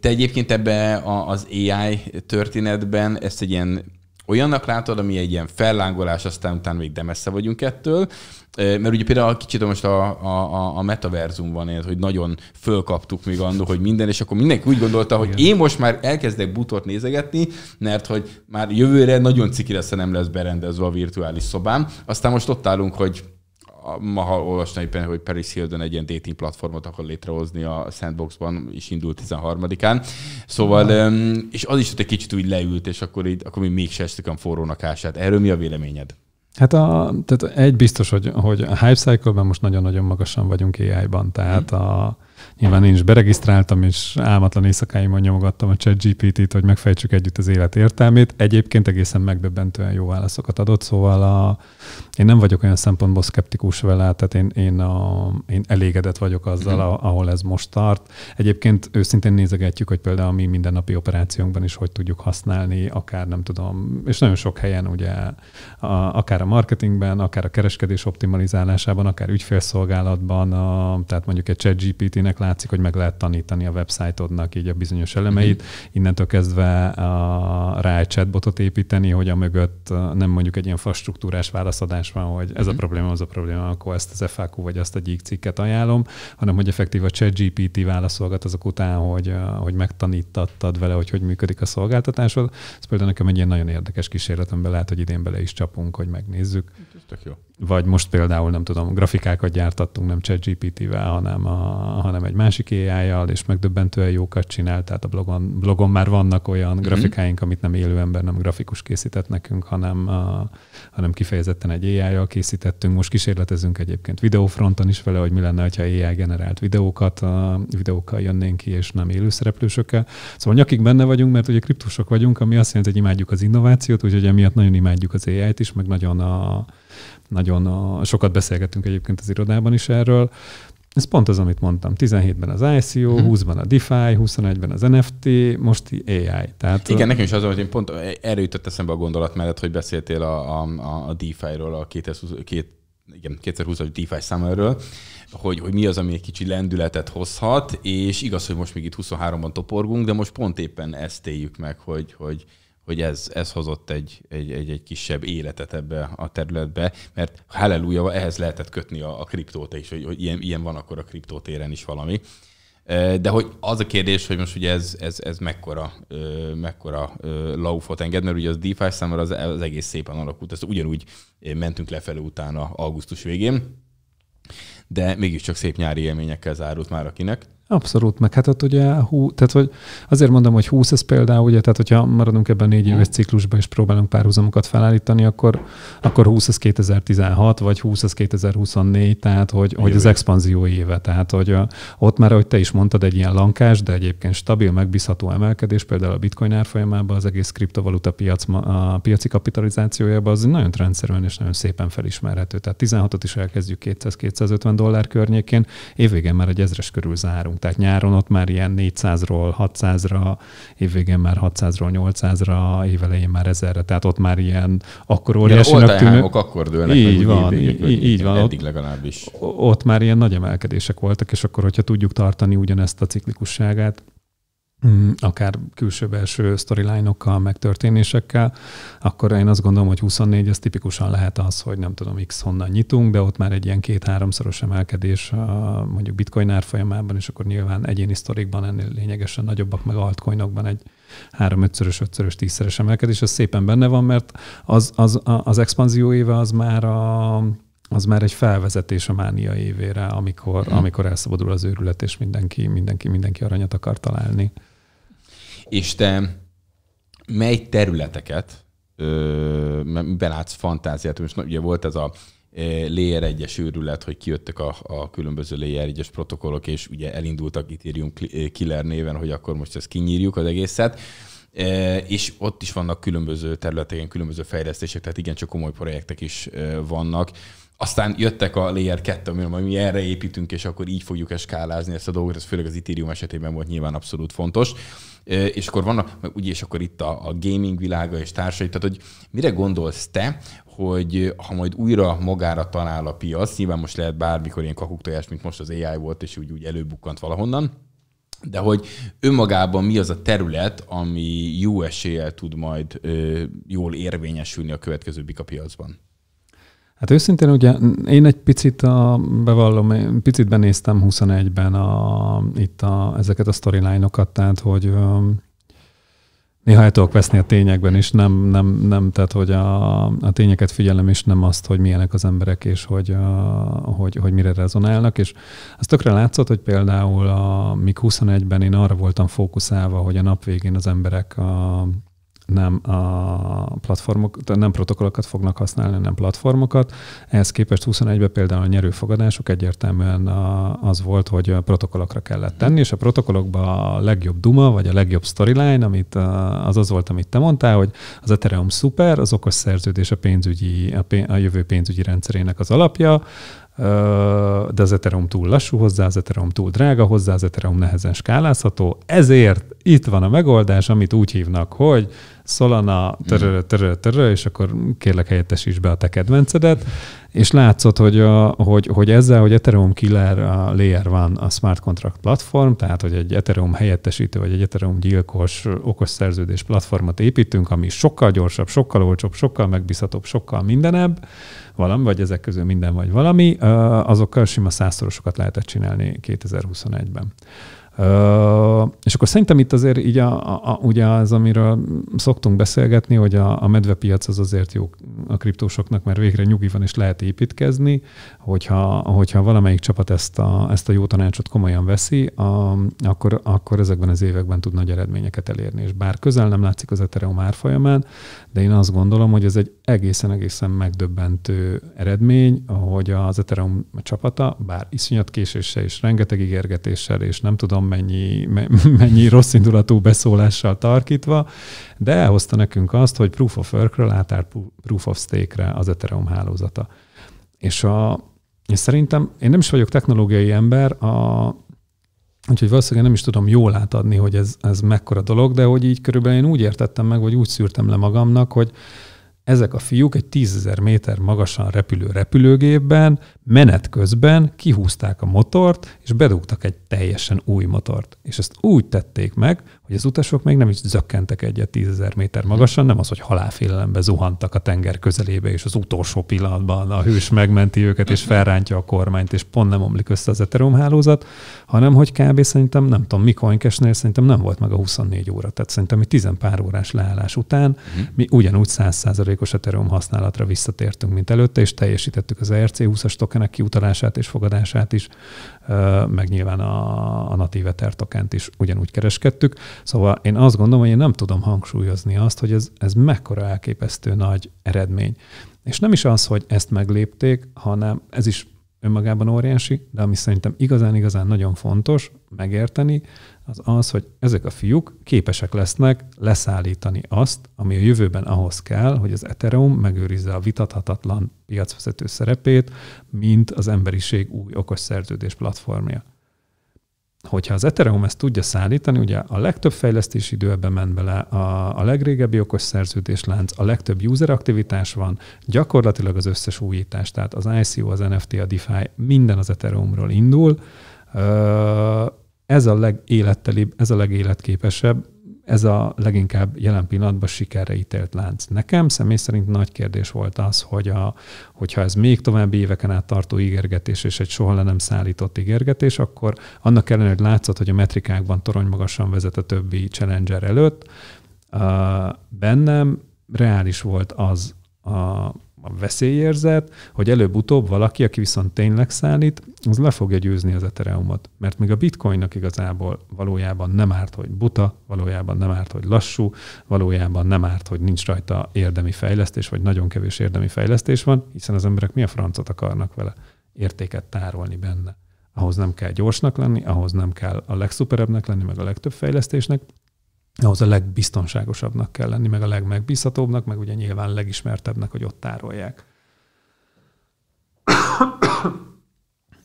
Te egyébként ebbe az AI történetben ezt egy ilyen olyannak látod, ami egy ilyen fellángolás, aztán utána még de messze vagyunk ettől, mert ugye például kicsit most a, a, a metaverzum van ez, hogy nagyon fölkaptuk még annó, hogy minden, és akkor mindenki úgy gondolta, hogy Igen. én most már elkezdek butort nézegetni, mert hogy már jövőre nagyon cikire nem lesz berendezve a virtuális szobám. Aztán most ott állunk, hogy ma ha olvastam éppen, hogy Paris Hilton egy ilyen dating platformot akar létrehozni a Sandboxban, és indult 13-án. Szóval, és az is hogy egy kicsit úgy leült, és akkor így, akkor mi mégse estük a forrónak ását. Erről mi a véleményed? Hát a, tehát egy biztos, hogy, hogy a hype cycle-ben most nagyon-nagyon magasan vagyunk AI-ban, tehát hmm. a Nyilván én is beregisztráltam, és álmatlan éjszakáimon nyomogattam a chat GPT-t, hogy megfejtsük együtt az élet értelmét. Egyébként egészen megdöbbentően jó válaszokat adott, szóval a, én nem vagyok olyan szempontból szkeptikus vele, tehát én, én, a, én elégedett vagyok azzal, mhm. a, ahol ez most tart. Egyébként őszintén nézegetjük, hogy például a mi mindennapi operációnkban is hogy tudjuk használni, akár nem tudom, és nagyon sok helyen ugye, a, akár a marketingben, akár a kereskedés optimalizálásában, akár ügyfélszolgálatban, a, tehát mondjuk egy chat GPT-nek mindenkinek látszik, hogy meg lehet tanítani a websájtodnak így a bizonyos elemeit. Uh-huh. Innentől kezdve a, rá egy chatbotot építeni, hogy a mögött nem mondjuk egy ilyen infrastruktúrás válaszadás van, hogy ez uh-huh. a mhm. probléma, az a probléma, akkor ezt az FAQ vagy azt a gyík cikket ajánlom, hanem hogy effektív a GPT válaszolgat azok után, hogy, hogy megtanítattad vele, hogy hogy működik a szolgáltatásod. Ez például nekem egy ilyen nagyon érdekes kísérletemben lehet, hogy idén bele is csapunk, hogy megnézzük. Hát ez tök jó vagy most például, nem tudom, grafikákat gyártattunk nem ChatGPT-vel, hanem, a, hanem egy másik AI-jal, és megdöbbentően jókat csinál, tehát a blogon, blogon már vannak olyan mm-hmm. grafikáink, amit nem élő ember, nem grafikus készített nekünk, hanem, a, hanem kifejezetten egy AI-jal készítettünk. Most kísérletezünk egyébként videófronton is vele, hogy mi lenne, ha AI generált videókat, a videókkal jönnénk ki, és nem élő szereplősökkel. Szóval nyakig benne vagyunk, mert ugye kriptusok vagyunk, ami azt jelenti, hogy imádjuk az innovációt, úgyhogy emiatt nagyon imádjuk az AI-t is, meg nagyon a, nagyon a, sokat beszélgetünk egyébként az irodában is erről. Ez pont az, amit mondtam. 17-ben az ICO, hmm. 20-ban a DeFi, 21-ben az NFT, most AI. Tehát Igen, a... nekem is az, hogy én pont erre jutott eszembe a gondolat mellett, hogy beszéltél a, a, a DeFi-ról, a 2020, két, igen, 2020-as DeFi summerről, hogy, hogy mi az, ami egy kicsi lendületet hozhat, és igaz, hogy most még itt 23-ban toporgunk, de most pont éppen ezt éljük meg, hogy, hogy hogy ez, ez hozott egy, egy, egy, egy kisebb életet ebbe a területbe, mert halleluja, ehhez lehetett kötni a, a kriptót is, hogy, hogy ilyen, ilyen van akkor a kriptótéren is valami. De hogy az a kérdés, hogy most ugye ez, ez, ez mekkora, mekkora laufot enged, mert ugye az DeFi számára az, az egész szépen alakult, ezt ugyanúgy mentünk lefelé utána augusztus végén, de mégiscsak szép nyári élményekkel zárult már akinek. Abszolút, meg hát ott ugye, hú, tehát hogy azért mondom, hogy 20 ez például, ugye, tehát hogyha maradunk ebben négy éves ciklusban és próbálunk párhuzamokat felállítani, akkor, akkor 20 ez 2016, vagy 20 ez 2024, tehát hogy, hogy az expanzió éve, tehát hogy a, ott már, ahogy te is mondtad, egy ilyen lankás, de egyébként stabil, megbízható emelkedés, például a bitcoin árfolyamában, az egész kriptovaluta piac, a piaci kapitalizációjában az nagyon rendszerűen és nagyon szépen felismerhető. Tehát 16-ot is elkezdjük 200-250 dollár környékén, évvégén már egy ezres körül zárunk tehát nyáron ott már ilyen 400-ról 600-ra, évvégén már 600-ról 800-ra, évelején már 1000-re, tehát ott már ilyen akkor óriásinak tűnő. akkor dőlnek. Így van, így, így, így van. Eddig legalábbis. Ott már ilyen nagy emelkedések voltak, és akkor, hogyha tudjuk tartani ugyanezt a ciklikusságát, Mm, akár külső-belső storyline-okkal, meg történésekkel, akkor én azt gondolom, hogy 24 ez tipikusan lehet az, hogy nem tudom, x honnan nyitunk, de ott már egy ilyen két-háromszoros emelkedés a, mondjuk bitcoin árfolyamában, és akkor nyilván egyéni sztorikban ennél lényegesen nagyobbak, meg altcoinokban egy három, ötszörös, ötszörös, tízszeres emelkedés, az szépen benne van, mert az, az, az expanzió éve az már a az már egy felvezetés a mánia évére, amikor, mhm. amikor elszabadul az őrület, és mindenki, mindenki, mindenki aranyat akar találni és te mely területeket ö, belátsz fantáziát, most ugye volt ez a layer 1 őrület, hogy kijöttek a, a különböző layer 1 protokollok, és ugye elindultak Ethereum Killer néven, hogy akkor most ezt kinyírjuk az egészet és ott is vannak különböző területeken különböző fejlesztések, tehát igen csak komoly projektek is vannak. Aztán jöttek a Layer 2, amiről mi erre építünk, és akkor így fogjuk eskálázni ezt a dolgot, ez főleg az Ethereum esetében volt nyilván abszolút fontos. És akkor vannak, ugye, és akkor itt a, a gaming világa és társai, tehát hogy mire gondolsz te, hogy ha majd újra magára talál a piac, nyilván most lehet bármikor ilyen kakuktojás, mint most az AI volt, és úgy, úgy előbukkant valahonnan, de hogy önmagában mi az a terület, ami jó eséllyel tud majd ö, jól érvényesülni a következő bika piacban? Hát őszintén ugye én egy picit, a, bevallom, én picit benéztem 21-ben a, itt a, ezeket a storyline-okat, tehát hogy néha el tudok veszni a tényekben, is, nem, nem, nem tehát hogy a, a tényeket figyelem, és nem azt, hogy milyenek az emberek, és hogy, a, hogy, hogy mire rezonálnak, és az tökre látszott, hogy például a MIG 21-ben én arra voltam fókuszálva, hogy a nap végén az emberek a, nem a platformok, nem protokollokat fognak használni, nem platformokat. Ehhez képest 21-ben például a nyerőfogadások egyértelműen az volt, hogy a protokollokra kellett tenni, és a protokollokban a legjobb duma, vagy a legjobb storyline, amit az az volt, amit te mondtál, hogy az Ethereum szuper, az okos szerződés a, pénzügyi, a, pénz, a jövő pénzügyi rendszerének az alapja, de az Ethereum túl lassú hozzá, az Ethereum túl drága hozzá, az Ethereum nehezen skálázható, ezért itt van a megoldás, amit úgy hívnak, hogy Solana, törö, mm. törö, törö, és akkor kérlek helyettesíts be a te kedvencedet. És látszott, hogy, a, hogy, hogy ezzel, hogy Ethereum Killer a Layer van a smart contract platform, tehát hogy egy Ethereum helyettesítő vagy egy Ethereum gyilkos okos szerződés platformot építünk, ami sokkal gyorsabb, sokkal olcsóbb, sokkal megbízhatóbb, sokkal mindenebb, valami, vagy ezek közül minden vagy valami, azokkal sima százszorosokat lehetett csinálni 2021-ben és akkor szerintem itt azért így a, a, a, ugye az, amiről szoktunk beszélgetni, hogy a, a medvepiac az azért jó a kriptósoknak, mert végre nyugi van és lehet építkezni, hogyha, hogyha valamelyik csapat ezt a, ezt a jó tanácsot komolyan veszi, a, akkor, akkor ezekben az években tud nagy eredményeket elérni. És bár közel nem látszik az Ethereum árfolyamán, de én azt gondolom, hogy ez egy egészen-egészen megdöbbentő eredmény, hogy az Ethereum csapata, bár iszonyat késéssel és rengeteg ígérgetéssel és nem tudom mennyi, mennyi rossz indulatú beszólással tarkítva, de elhozta nekünk azt, hogy Proof of Workről átállt Proof of Stake-re az Ethereum hálózata. És, a, és szerintem én nem is vagyok technológiai ember, a, Úgyhogy valószínűleg nem is tudom jól átadni, hogy ez, ez mekkora dolog, de hogy így körülbelül én úgy értettem meg, vagy úgy szűrtem le magamnak, hogy ezek a fiúk egy tízezer méter magasan repülő repülőgépben menet közben kihúzták a motort, és bedugtak egy teljesen új motort. És ezt úgy tették meg, hogy az utasok még nem is zökkentek egyet tízezer méter magasan, nem az, hogy halálfélelembe zuhantak a tenger közelébe, és az utolsó pillanatban a hős megmenti őket, és felrántja a kormányt, és pont nem omlik össze az Ethereum hálózat, hanem hogy kb. szerintem, nem tudom, Mikoinkesnél szerintem nem volt meg a 24 óra, tehát szerintem mi 10 pár órás leállás után uh-huh. mi ugyanúgy 100 Ethereum használatra visszatértünk, mint előtte, és teljesítettük az ERC20-as tokenek kiutalását és fogadását is, meg nyilván a, a natív Ether tokent is ugyanúgy kereskedtük. Szóval én azt gondolom, hogy én nem tudom hangsúlyozni azt, hogy ez, ez mekkora elképesztő nagy eredmény. És nem is az, hogy ezt meglépték, hanem ez is önmagában óriási, de ami szerintem igazán-igazán nagyon fontos megérteni, az az, hogy ezek a fiúk képesek lesznek leszállítani azt, ami a jövőben ahhoz kell, hogy az Ethereum megőrizze a vitathatatlan piacvezető szerepét, mint az emberiség új okos szerződés platformja. Hogyha az Ethereum ezt tudja szállítani, ugye a legtöbb fejlesztési idő ebbe ment bele, a, a legrégebbi okos lánc, a legtöbb user aktivitás van, gyakorlatilag az összes újítás, tehát az ICO, az NFT, a DeFi, minden az Ethereumról indul, ez a legélettelibb, ez a legéletképesebb, ez a leginkább jelen pillanatban sikerre ítélt lánc. Nekem személy szerint nagy kérdés volt az, hogy a, hogyha ez még további éveken át tartó ígérgetés és egy soha le nem szállított ígérgetés, akkor annak ellenére, hogy látszott, hogy a metrikákban torony magasan vezet a többi challenger előtt, bennem reális volt az a a veszélyérzet, hogy előbb-utóbb valaki, aki viszont tényleg szállít, az le fogja győzni az etereumot. Mert még a bitcoinnak igazából valójában nem árt, hogy buta, valójában nem árt, hogy lassú, valójában nem árt, hogy nincs rajta érdemi fejlesztés, vagy nagyon kevés érdemi fejlesztés van, hiszen az emberek mi a francot akarnak vele értéket tárolni benne. Ahhoz nem kell gyorsnak lenni, ahhoz nem kell a legszuperebbnek lenni, meg a legtöbb fejlesztésnek, ahhoz a legbiztonságosabbnak kell lenni, meg a legmegbízhatóbbnak, meg ugye nyilván legismertebbnek, hogy ott tárolják.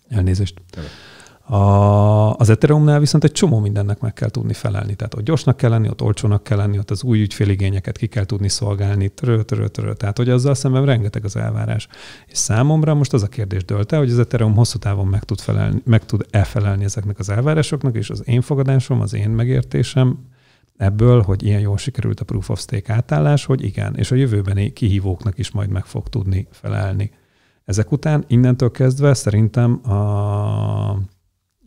Elnézést. A, az Ethereumnál viszont egy csomó mindennek meg kell tudni felelni. Tehát ott gyorsnak kell lenni, ott olcsónak kell lenni, ott az új ügyféligényeket ki kell tudni szolgálni, törő, törő, törő. Tehát, hogy azzal szemben rengeteg az elvárás. És számomra most az a kérdés dölt el, hogy az Ethereum hosszú távon meg tud, felelni, meg tud elfelelni ezeknek az elvárásoknak, és az én fogadásom, az én megértésem ebből, hogy ilyen jól sikerült a proof of stake átállás, hogy igen, és a jövőbeni kihívóknak is majd meg fog tudni felelni. Ezek után innentől kezdve szerintem a,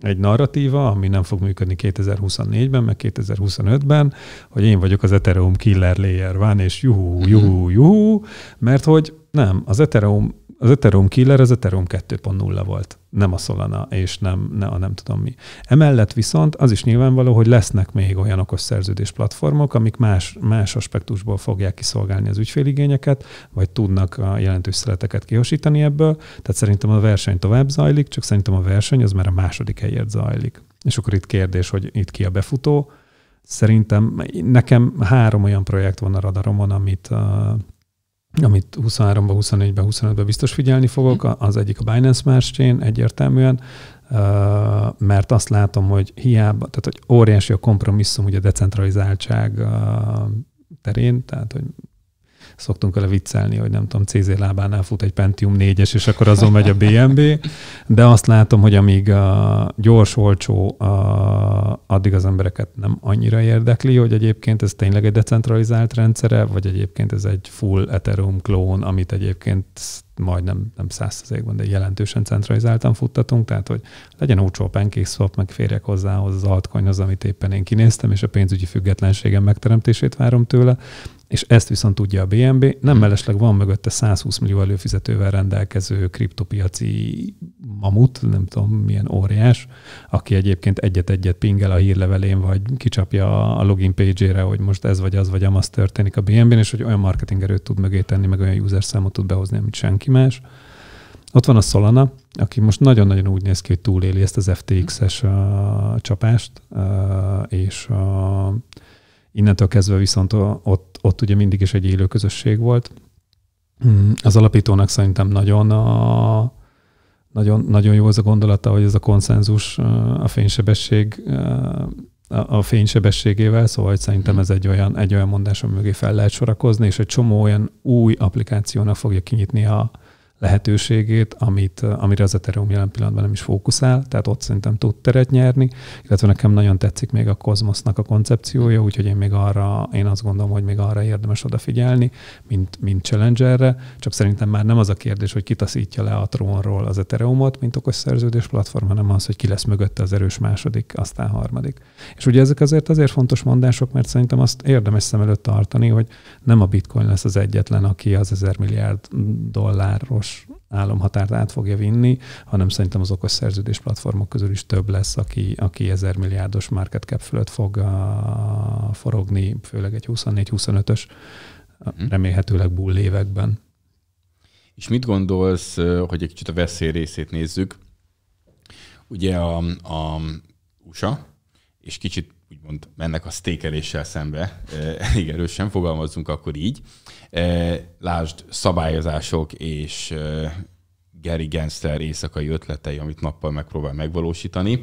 egy narratíva, ami nem fog működni 2024-ben, meg 2025-ben, hogy én vagyok az Ethereum killer layer van, és juhú, juhú, mhm. juhú, mert hogy nem, az Ethereum az Ethereum Killer az Ethereum 2.0 volt, nem a Solana, és nem, ne, a nem tudom mi. Emellett viszont az is nyilvánvaló, hogy lesznek még olyan okos szerződés platformok, amik más, más aspektusból fogják kiszolgálni az ügyféligényeket, vagy tudnak a jelentős szereteket kihosítani ebből. Tehát szerintem a verseny tovább zajlik, csak szerintem a verseny az már a második helyért zajlik. És akkor itt kérdés, hogy itt ki a befutó. Szerintem nekem három olyan projekt van a radaromon, amit uh, amit 23-ban, 24-ben, 25 be biztos figyelni fogok, mhm. az egyik a Binance Smart Chain egyértelműen, mert azt látom, hogy hiába, tehát hogy óriási a kompromisszum ugye a decentralizáltság terén, tehát hogy szoktunk vele viccelni, hogy nem tudom, CZ lábánál fut egy Pentium 4-es, és akkor azon megy a BMB, de azt látom, hogy amíg a gyors, olcsó, a, addig az embereket nem annyira érdekli, hogy egyébként ez tényleg egy decentralizált rendszere, vagy egyébként ez egy full Ethereum klón, amit egyébként majdnem nem százszerzékban, de jelentősen centralizáltan futtatunk, tehát hogy legyen olcsó a PancakeSwap, meg férjek hozzá az altcoinhoz, amit éppen én kinéztem, és a pénzügyi függetlenségem megteremtését várom tőle, és ezt viszont tudja a BNB. Nem mhm. mellesleg van mögötte 120 millió előfizetővel rendelkező kriptopiaci mamut, nem tudom milyen óriás, aki egyébként egyet-egyet pingel a hírlevelén, vagy kicsapja a login page-ére, hogy most ez vagy az vagy amaz történik a BNB-n, és hogy olyan marketingerőt tud mögé tenni, meg olyan user számot tud behozni, amit senki más. Ott van a Solana, aki most nagyon-nagyon úgy néz ki, hogy túléli ezt az FTX-es uh, csapást, uh, és a uh, Innentől kezdve viszont ott, ott ugye mindig is egy élő közösség volt. Mm, az alapítónak szerintem nagyon, a, nagyon, nagyon jó az a gondolata, hogy ez a konszenzus a fénysebesség a fénysebességével, szóval hogy szerintem mhm. ez egy olyan, egy olyan mondás, ami mögé fel lehet sorakozni, és egy csomó olyan új applikációnak fogja kinyitni a, lehetőségét, amit, eh, amire az Ethereum jelen pillanatban nem is fókuszál, tehát ott szerintem tud teret nyerni, illetve nekem nagyon tetszik még a Kozmosznak a koncepciója, úgyhogy én még arra, én azt gondolom, hogy még arra érdemes odafigyelni, mint, mint challengerre, csak szerintem már nem az a kérdés, hogy kitaszítja le a trónról az Ethereumot, mint okos szerződés platform, hanem az, hogy ki lesz mögötte az erős második, aztán harmadik. És ugye ezek azért azért fontos mondások, mert szerintem azt érdemes szem előtt tartani, hogy nem a bitcoin lesz az egyetlen, aki az ezer milliárd dolláros államhatárt át fogja vinni, hanem szerintem az okos szerződés platformok közül is több lesz, aki, aki 1000 milliárdos market cap fölött fog a, uh, forogni, főleg egy 24-25-ös, mhm. remélhetőleg bull években. És mit gondolsz, uh, hogy egy kicsit a veszély részét nézzük? Ugye a, a USA, és kicsit úgymond mennek a stékeléssel szembe, elég erősen fogalmazzunk akkor így. Lásd, szabályozások és Gary Gensler éjszakai ötletei, amit nappal megpróbál megvalósítani.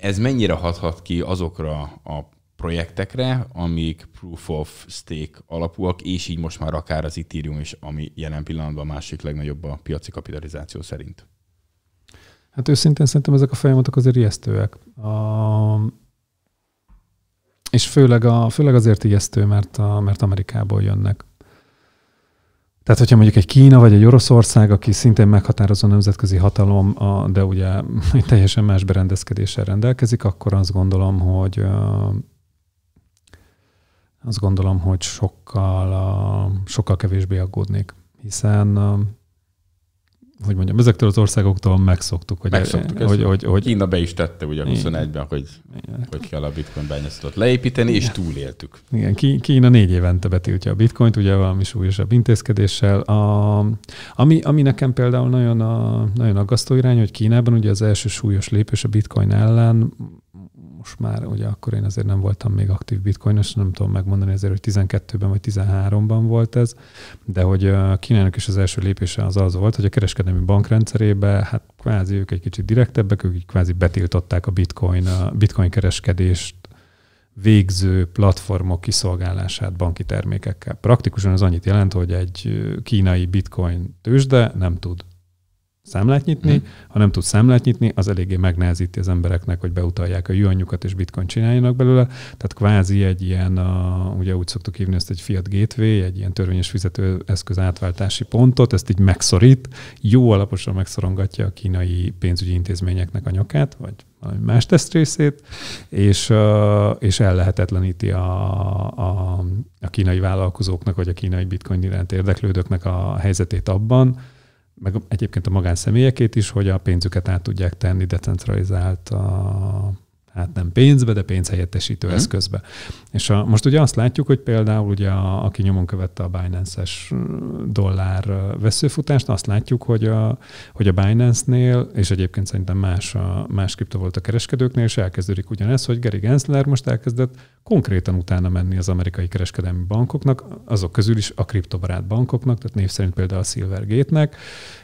Ez mennyire hathat ki azokra a projektekre, amik proof of stake alapúak, és így most már akár az Ethereum is, ami jelen pillanatban a másik legnagyobb a piaci kapitalizáció szerint? Hát őszintén szerintem ezek a folyamatok azért ijesztőek. A és főleg, a, főleg azért ijesztő, mert, a, mert Amerikából jönnek. Tehát, hogyha mondjuk egy Kína vagy egy Oroszország, aki szintén meghatározó nemzetközi hatalom, de ugye egy teljesen más berendezkedéssel rendelkezik, akkor azt gondolom, hogy azt gondolom, hogy sokkal, sokkal kevésbé aggódnék, hiszen hogy mondjam, ezektől az országoktól megszoktuk. Hogy megszoktuk e, hogy, hogy, hogy, Kína be is tette ugye 21-ben, hogy, Igen. hogy kell a bitcoin bányászatot leépíteni, Igen. és túléltük. Igen, Kína négy évente betiltja a bitcoint, ugye valami súlyosabb intézkedéssel. A, ami, ami nekem például nagyon, a, nagyon aggasztó irány, hogy Kínában ugye az első súlyos lépés a bitcoin ellen most már, ugye akkor én azért nem voltam még aktív bitcoinos, nem tudom megmondani azért, hogy 12-ben vagy 13-ban volt ez, de hogy Kínának is az első lépése az az volt, hogy a kereskedelmi bankrendszerébe, hát kvázi ők egy kicsit direktebbek, ők így kvázi betiltották a bitcoin, a bitcoin kereskedést végző platformok kiszolgálását banki termékekkel. Praktikusan ez annyit jelent, hogy egy kínai bitcoin tőzsde nem tud számlát nyitni, hmm. ha nem tud számlát nyitni, az eléggé megnehezíti az embereknek, hogy beutalják a juanjukat és bitcoin csináljanak belőle. Tehát kvázi egy ilyen, a, ugye úgy szoktuk hívni ezt egy fiat gateway, egy ilyen törvényes fizetőeszköz átváltási pontot, ezt így megszorít, jó alaposan megszorongatja a kínai pénzügyi intézményeknek a nyakát, vagy más részét, és, és ellehetetleníti a, a, a kínai vállalkozóknak, vagy a kínai bitcoin iránt érdeklődőknek a helyzetét abban, meg egyébként a magánszemélyekét is, hogy a pénzüket át tudják tenni decentralizált a hát nem pénzbe, de pénzhelyettesítő hmm. eszközbe. És a, most ugye azt látjuk, hogy például ugye a, aki nyomon követte a Binance-es mm, dollár veszőfutást, azt látjuk, hogy a, hogy a Binance-nél, és egyébként szerintem más, a, más kripto volt a kereskedőknél, és elkezdődik ugyanez, hogy Gary Gensler most elkezdett konkrétan utána menni az amerikai kereskedelmi bankoknak, azok közül is a kriptobarát bankoknak, tehát név szerint például a Silvergate-nek,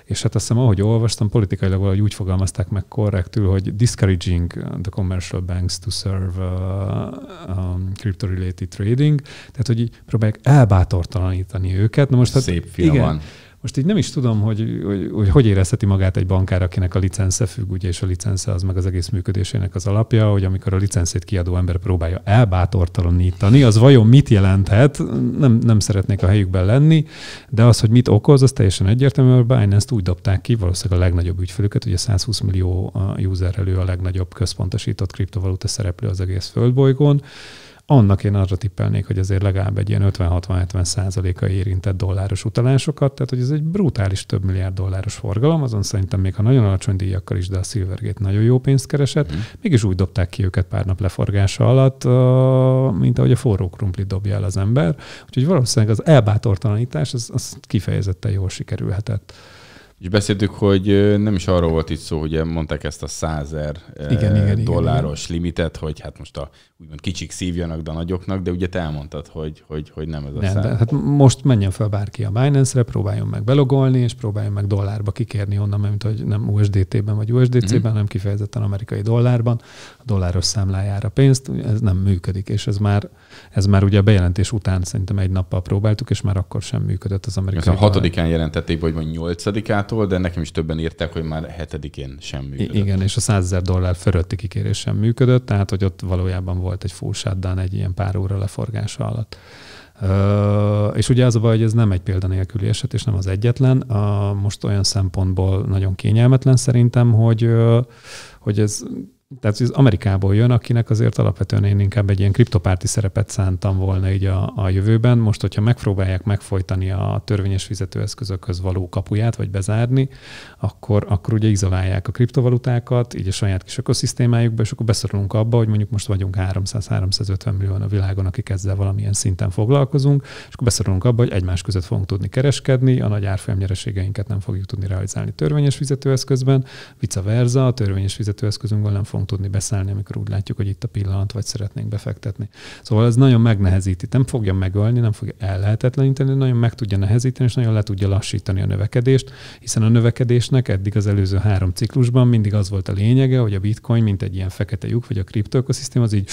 és hát azt hiszem, ahogy olvastam, politikailag valahogy úgy fogalmazták meg korrektül, hogy discouraging the commercial banks to serve uh, um, crypto-related trading, tehát hogy így próbálják elbátortalanítani őket. Na most hát, fia igen, van most így nem is tudom, hogy hogy, hogy, hogy érezheti magát egy bankár, akinek a licensze függ, ugye, és a licensze az meg az egész működésének az alapja, hogy amikor a licenszét kiadó ember próbálja elbátortalanítani, az vajon mit jelenthet, nem, nem szeretnék a helyükben lenni, de az, hogy mit okoz, az teljesen egyértelmű, mert Binance-t úgy dobták ki, valószínűleg a legnagyobb ügyfelüket, ugye 120 millió user elő a legnagyobb központosított kriptovaluta szereplő az egész földbolygón, annak én arra tippelnék, hogy azért legalább egy ilyen 50-60-70 százaléka érintett dolláros utalásokat, tehát hogy ez egy brutális több milliárd dolláros forgalom, azon szerintem még a nagyon alacsony díjakkal is, de a Silvergate nagyon jó pénzt keresett, mm. mégis úgy dobták ki őket pár nap leforgása alatt, mint ahogy a forró krumpli dobja el az ember, úgyhogy valószínűleg az elbátortalanítás, az, az kifejezetten jól sikerülhetett. És beszéltük, hogy nem is arról volt itt szó, hogy mondták ezt a százer igen, dolláros igen, igen. limitet, hogy hát most a úgymond kicsik szívjanak, de a nagyoknak, de ugye te elmondtad, hogy, hogy, hogy nem ez a nem, szám. De, hát most menjen fel bárki a Binance-re, próbáljon meg belogolni, és próbáljon meg dollárba kikérni onnan, mert hogy nem USDT-ben vagy USDC-ben, mm-hmm. hanem kifejezetten amerikai dollárban, a dolláros számlájára pénzt, ez nem működik, és ez már, ez már ugye a bejelentés után szerintem egy nappal próbáltuk, és már akkor sem működött az amerikai. Ez a hatodikán jelentették, vagy mondjuk nyolcadikát, magától, de nekem is többen írták, hogy már hetedikén sem működött. igen, és a 100 ezer dollár fölötti kikérés sem működött, tehát hogy ott valójában volt egy full shutdown egy ilyen pár óra leforgása alatt. Uh, és ugye az a baj, hogy ez nem egy példanélküli eset, és nem az egyetlen. Uh, most olyan szempontból nagyon kényelmetlen szerintem, hogy, uh, hogy ez tehát az Amerikából jön, akinek azért alapvetően én inkább egy ilyen kriptopárti szerepet szántam volna így a, a jövőben. Most, hogyha megpróbálják megfojtani a törvényes fizetőeszközökhöz való kapuját, vagy bezárni, akkor, akkor ugye izolálják a kriptovalutákat, így a saját kis ökoszisztémájukba, és akkor beszorulunk abba, hogy mondjuk most vagyunk 300-350 millióan a világon, akik ezzel valamilyen szinten foglalkozunk, és akkor beszorulunk abba, hogy egymás között fogunk tudni kereskedni, a nagy árfolyam nyereségeinket nem fogjuk tudni realizálni törvényes fizetőeszközben, vice versa, a törvényes fizetőeszközünkből nem fogunk fogunk tudni beszállni, amikor úgy látjuk, hogy itt a pillanat, vagy szeretnénk befektetni. Szóval ez nagyon megnehezíti. Nem fogja megölni, nem fogja ellehetetleníteni, nagyon meg tudja nehezíteni, és nagyon le tudja lassítani a növekedést, hiszen a növekedésnek eddig az előző három ciklusban mindig az volt a lényege, hogy a bitcoin, mint egy ilyen fekete lyuk, vagy a kriptoökoszisztém, az így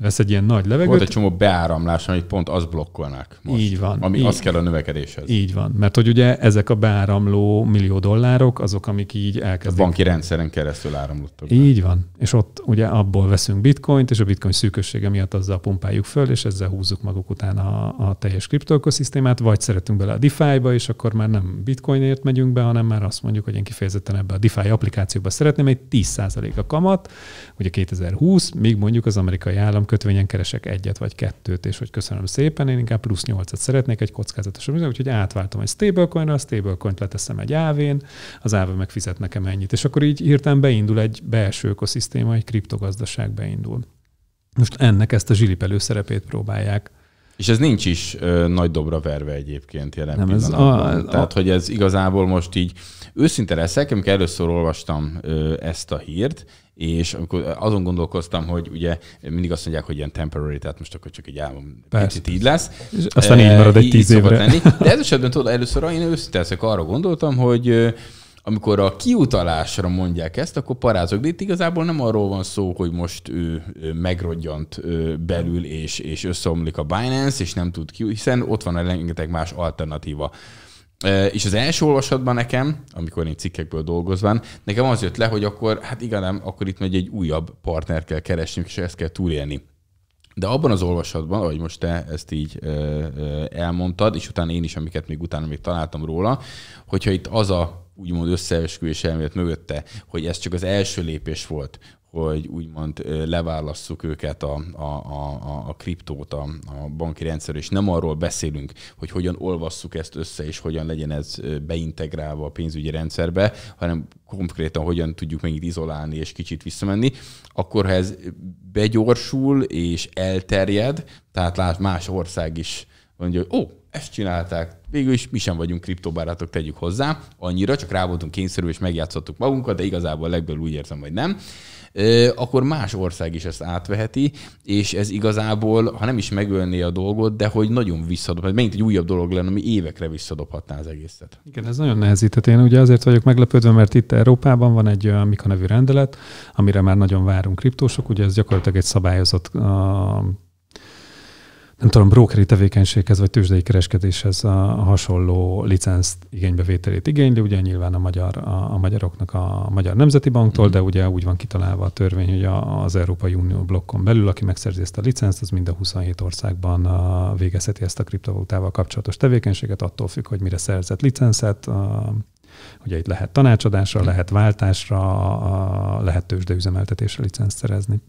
lesz egy ilyen nagy levegőt. Volt egy csomó beáramlás, amit pont azt blokkolnak most. Így van. Ami így, az kell a növekedéshez. Így van, mert hogy ugye ezek a beáramló millió dollárok, azok, amik így elkezdik. A banki rendszeren keresztül áramlottak. Így van, és ott ugye abból veszünk bitcoint, és a bitcoin szűkössége miatt azzal pumpáljuk föl, és ezzel húzzuk maguk után a, a teljes kriptoökoszisztémát, vagy szeretünk bele a DeFi-ba, és akkor már nem bitcoinért megyünk be, hanem már azt mondjuk, hogy én kifejezetten ebbe a DeFi applikációba szeretném egy 10% a kamat, ugye 2020, még mondjuk az amerikai állam kötvényen keresek egyet vagy kettőt, és hogy köszönöm szépen, én inkább plusz nyolcat szeretnék egy kockázatosabb, úgyhogy átváltom egy stablecoinra, a stablecoint leteszem egy ávén, az áva megfizet nekem ennyit. És akkor így hirtelen beindul egy belső ökoszisztéma, egy kriptogazdaság beindul. Most ennek ezt a zsilipelő szerepét próbálják és ez nincs is ö, nagy dobra verve egyébként jelen nem, pillanatban. Ez a, a, Tehát, hogy ez igazából most így őszinte leszek, amikor először olvastam ö, ezt a hírt, és amikor azon gondolkoztam, hogy ugye mindig azt mondják, hogy ilyen temporary, tehát most akkor csak egy álmom kicsit így lesz. És aztán így marad egy tíz évre. Lenni. De ez esetben tudod, először én őszinte leszek, arra gondoltam, hogy amikor a kiutalásra mondják ezt, akkor parázok. De itt igazából nem arról van szó, hogy most ő megrodjant belül, és, és összeomlik a Binance, és nem tud ki, hiszen ott van a rengeteg más alternatíva. És az első olvasatban nekem, amikor én cikkekből dolgozván, nekem az jött le, hogy akkor, hát igen, akkor itt megy egy újabb partner kell keresnünk, és ezt kell túlélni. De abban az olvasatban, ahogy most te ezt így ö, ö, elmondtad, és utána én is, amiket még utána még találtam róla, hogyha itt az a úgymond összeesküvés elmélet mögötte, hogy ez csak az első lépés volt, hogy úgymond leválasszuk őket a, a, a, a kriptót a, a banki rendszer, és nem arról beszélünk, hogy hogyan olvasszuk ezt össze, és hogyan legyen ez beintegrálva a pénzügyi rendszerbe, hanem konkrétan hogyan tudjuk megint izolálni és kicsit visszamenni, akkor ha ez begyorsul és elterjed, tehát lát más ország is mondja, hogy ó, ezt csinálták, végül is mi sem vagyunk kriptobárátok, tegyük hozzá, annyira, csak rá voltunk kényszerülve, és megjátszottuk magunkat, de igazából legbelül úgy érzem, hogy nem akkor más ország is ezt átveheti, és ez igazából, ha nem is megölné a dolgot, de hogy nagyon visszadob, megint egy újabb dolog lenne, ami évekre visszadobhatná az egészet. Igen, ez nagyon nehezített. Hát én ugye azért vagyok meglepődve, mert itt Európában van egy olyan Mika nevű rendelet, amire már nagyon várunk kriptósok, ugye ez gyakorlatilag egy szabályozott nem tudom, brókeri tevékenységhez vagy tőzsdei kereskedéshez a hasonló licenc igénybevételét igényli, ugye nyilván a, magyar, a, a magyaroknak a Magyar Nemzeti Banktól, mm. de ugye úgy van kitalálva a törvény, hogy a, az Európai Unió blokkon belül, aki megszerzi ezt a licenzt, az mind a 27 országban végezheti ezt a kriptovalutával kapcsolatos tevékenységet, attól függ, hogy mire szerzett licenszet, Ugye itt lehet tanácsadásra, mhm. lehet váltásra, lehet tőzsdeüzemeltetésre licenszt szerezni.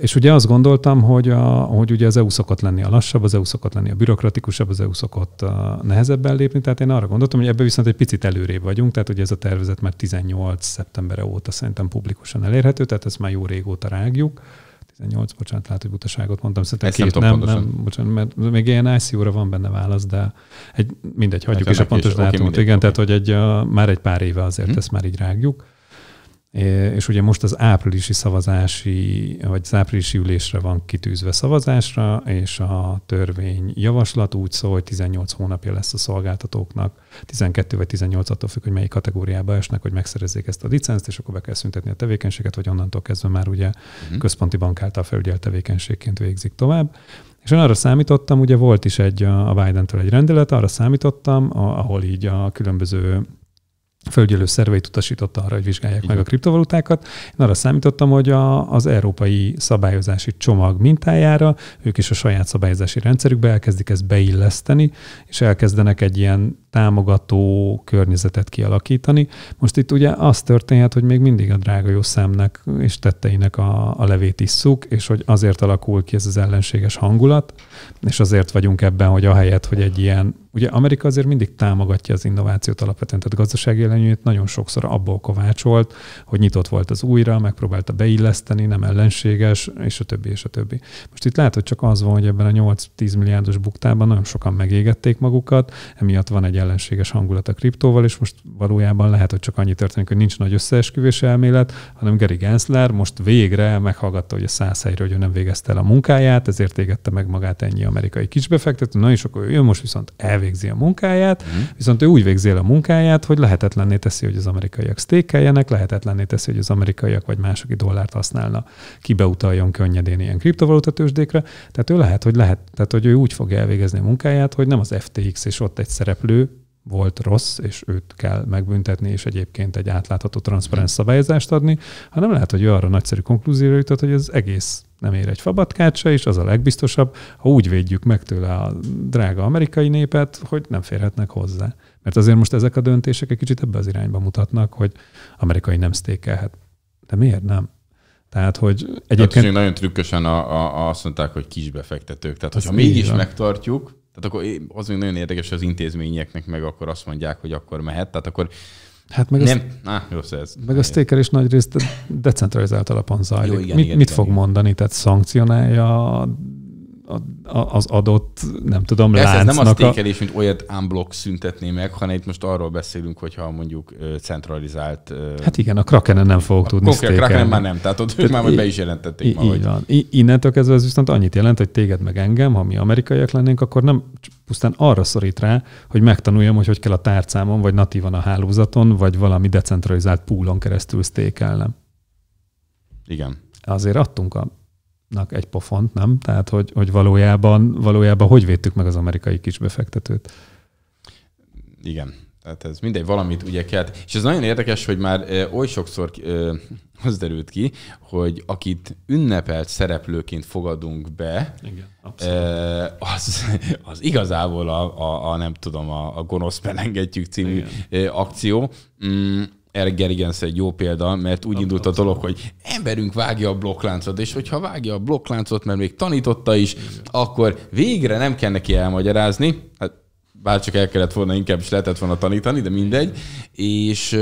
És ugye azt gondoltam, hogy, a, hogy ugye az EU szokott lenni a lassabb, az EU szokott lenni a bürokratikusabb, az EU szokott nehezebben lépni, tehát én arra gondoltam, hogy ebbe viszont egy picit előrébb vagyunk, tehát ugye ez a tervezet már 18 szeptembere óta szerintem publikusan elérhető, tehát ezt már jó régóta rágjuk. 18, bocsánat, lehet, hogy butaságot mondtam, szerintem Ezt két, nem, nem, nem, bocsánat, mert még ilyen ICU-ra van benne válasz, de egy, mindegy, hagyjuk hát is a pontos dátumot, igen, okay. tehát hogy egy, a, már egy pár éve azért hmm. ezt már így rágjuk. És ugye most az áprilisi szavazási, vagy az áprilisi ülésre van kitűzve szavazásra, és a törvény javaslat úgy szól, hogy 18 hónapja lesz a szolgáltatóknak, 12 vagy 18 attól függ, hogy melyik kategóriába esnek, hogy megszerezzék ezt a licenzt, és akkor be kell szüntetni a tevékenységet, vagy onnantól kezdve már ugye uh-huh. központi bank által felügyelt tevékenységként végzik tovább. És én arra számítottam, ugye volt is egy a Biden-től egy rendelet, arra számítottam, ahol így a különböző földgyűlő szerveit utasította arra, hogy vizsgálják Igen. meg a kriptovalutákat. Én arra számítottam, hogy a, az európai szabályozási csomag mintájára ők is a saját szabályozási rendszerükbe elkezdik ezt beilleszteni, és elkezdenek egy ilyen támogató környezetet kialakítani. Most itt ugye az történhet, hogy még mindig a drága jó szemnek és tetteinek a, a levét isszuk, és hogy azért alakul ki ez az ellenséges hangulat, és azért vagyunk ebben, hogy ahelyett, hogy egy ilyen Ugye Amerika azért mindig támogatja az innovációt alapvetően, tehát gazdasági jelenlőjét nagyon sokszor abból kovácsolt, hogy nyitott volt az újra, megpróbálta beilleszteni, nem ellenséges, és a többi, és a többi. Most itt látod, csak az van, hogy ebben a 8-10 milliárdos buktában nagyon sokan megégették magukat, emiatt van egy ellenséges hangulat a kriptóval, és most valójában lehet, hogy csak annyi történik, hogy nincs nagy összeesküvés elmélet, hanem Gary Gensler most végre meghallgatta, hogy a száz helyről, hogy ő nem végezte el a munkáját, ezért égette meg magát ennyi amerikai kisbefektető, na és akkor ő most viszont el elvégzi a munkáját, mm. viszont ő úgy végzi el a munkáját, hogy lehetetlenné teszi, hogy az amerikaiak stékeljenek, lehetetlenné teszi, hogy az amerikaiak vagy mások dollárt használna, kibeutaljon könnyedén ilyen kriptovalutatősdékre. Tehát ő lehet, hogy lehet, tehát hogy ő úgy fogja elvégezni a munkáját, hogy nem az FTX és ott egy szereplő, volt rossz, és őt kell megbüntetni, és egyébként egy átlátható, transzparens mhm. szabályozást adni, hanem lehet, hogy ő arra nagyszerű konklúzióra jutott, hogy az egész nem ér egy fabatkát se, és az a legbiztosabb, ha úgy védjük meg tőle a drága amerikai népet, hogy nem férhetnek hozzá. Mert azért most ezek a döntések egy kicsit ebbe az irányba mutatnak, hogy amerikai nem sztékelhet. De miért nem? Tehát, hogy egyébként... Tehát, nagyon trükkösen a, a, azt mondták, hogy kisbefektetők. Tehát, hogyha mégis van. megtartjuk, tehát akkor az még nagyon érdekes hogy az intézményeknek, meg akkor azt mondják, hogy akkor mehet. Tehát akkor Hát meg nem. Az, Á, jó, ez. Meg a staker is nagy részt decentralizált alapon zajlik. Jó, igen, mit igen, mit igen, fog igen. mondani? Tehát szankcionálja az adott, nem tudom, Persze, láncnak. Ez nem a stékelés, mint olyat unblock szüntetné meg, hanem itt most arról beszélünk, hogyha mondjuk centralizált... Hát igen, a Krakenen nem fogok a tudni A Kraken már nem, tehát ott ők már majd be is jelentették. ma, így van. Innentől kezdve ez viszont annyit jelent, hogy téged meg engem, ha mi amerikaiak lennénk, akkor nem pusztán arra szorít rá, hogy megtanuljam, hogy hogy kell a tárcámon, vagy natívan a hálózaton, vagy valami decentralizált poolon keresztül stékelnem. Igen. Azért adtunk a Nak egy pofont, nem? Tehát, hogy, hogy valójában, valójában hogy védtük meg az amerikai kisbefektetőt? Igen, tehát ez mindegy, valamit ugye kell. És ez nagyon érdekes, hogy már oly sokszor az derült ki, hogy akit ünnepelt szereplőként fogadunk be, Igen, az, az igazából a, a, a nem tudom, a, a gonosz pelengetjük című Igen. akció. Mm Eric Gerigens egy jó példa, mert úgy a indult a dolog, hogy emberünk vágja a blokkláncot, és hogyha vágja a blokkláncot, mert még tanította is, akkor végre nem kell neki elmagyarázni, hát bárcsak el kellett volna, inkább is lehetett volna tanítani, de mindegy, és,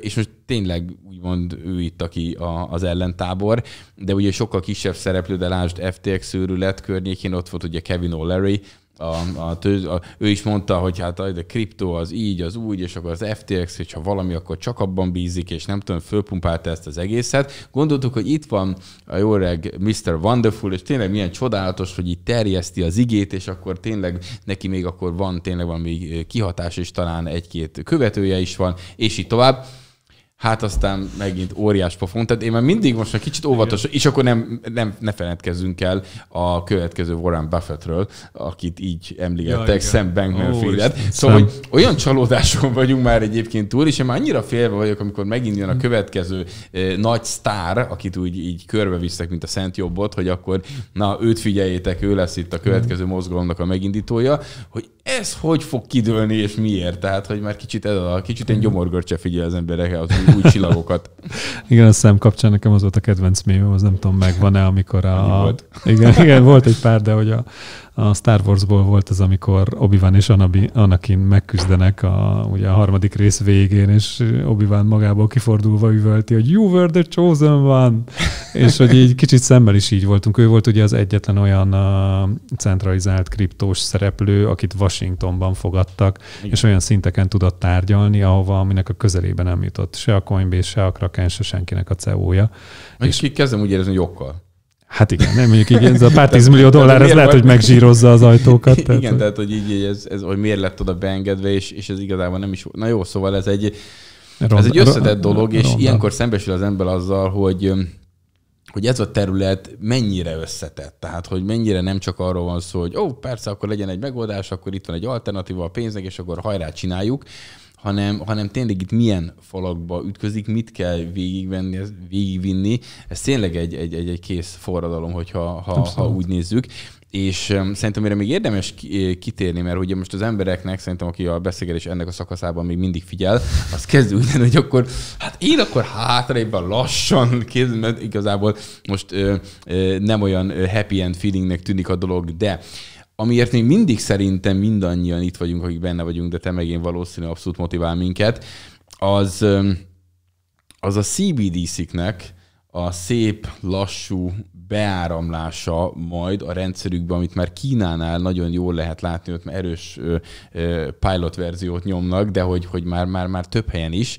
és most tényleg úgymond ő itt, aki a, az ellentábor, de ugye sokkal kisebb szereplő, de lásd FTX őrület környékén, ott volt ugye Kevin O'Leary, a, a, a, ő is mondta, hogy hát a, kriptó az így, az úgy, és akkor az FTX, hogyha valami, akkor csak abban bízik, és nem tudom, fölpumpálta ezt az egészet. Gondoltuk, hogy itt van a jó reg Mr. Wonderful, és tényleg milyen csodálatos, hogy itt terjeszti az igét, és akkor tényleg neki még akkor van tényleg valami kihatás, és talán egy-két követője is van, és így tovább hát aztán megint óriás pofon. Tehát én már mindig most egy kicsit óvatos, és akkor nem, nem, ne feledkezzünk el a következő Warren Buffettről, akit így emlékeztek, ja, Sam bankman fried Szóval, hogy olyan csalódáson vagyunk már egyébként túl, és én már annyira félve vagyok, amikor megint jön a hm. következő eh, nagy sztár, akit úgy így körbevisztek, mint a Szent Jobbot, hogy akkor na, őt figyeljétek, ő lesz itt a hm. következő mozgalomnak a megindítója, hogy ez hogy fog kidőlni, és miért? Tehát, hogy már kicsit ez a kicsit egy gyomorgörcse figyel az emberek, új csillagokat. Igen, a szem kapcsán nekem az volt a kedvenc mémem, az nem tudom, megvan-e, amikor a... Volt. Igen, igen, volt egy pár, de hogy a, a Star Warsból volt az, amikor Obi-Wan és Anakin megküzdenek a, ugye a harmadik rész végén, és Obi-Wan magából kifordulva üvölti, hogy you were the chosen one, és hogy így kicsit szemmel is így voltunk. Ő volt ugye az egyetlen olyan a centralizált kriptós szereplő, akit Washingtonban fogadtak, Igen. és olyan szinteken tudott tárgyalni, ahova aminek a közelében nem jutott se a Coinbase, se a Kraken, se senkinek a CEO-ja. És ki kezdem úgy érezni, hogy okkal. Hát igen, nem mondjuk igen, ez a pár tízmillió dollár, ez lehet, hogy megzsírozza az ajtókat. Igen, tehát, igen, tehát hogy így, ez, ez, hogy miért lett oda beengedve, és, és ez igazából nem is... Na jó, szóval ez egy, ez egy összetett dolog, és Ronda. ilyenkor szembesül az ember azzal, hogy hogy ez a terület mennyire összetett, tehát hogy mennyire nem csak arról van szó, hogy ó, persze, akkor legyen egy megoldás, akkor itt van egy alternatíva a pénznek, és akkor hajrá csináljuk, hanem, hanem tényleg itt milyen falakba ütközik, mit kell végigvenni, végigvinni. Ez tényleg egy, egy, egy, egy kész forradalom, hogyha, ha, ha úgy nézzük. És szerintem erre még érdemes eh, kitérni, mert ugye most az embereknek, szerintem aki a beszélgetés ennek a szakaszában még mindig figyel, az kezd úgy lenni, hogy akkor, hát én akkor hátrébben lassan kéz, mert igazából most ö, ö, nem olyan happy end feelingnek tűnik a dolog, de amiért még mindig szerintem mindannyian itt vagyunk, akik benne vagyunk, de te meg én valószínű abszolút motivál minket, az, az a CBD-sziknek a szép, lassú beáramlása majd a rendszerükbe, amit már Kínánál nagyon jól lehet látni, ott már erős pilot verziót nyomnak, de hogy, hogy már, már, már több helyen is,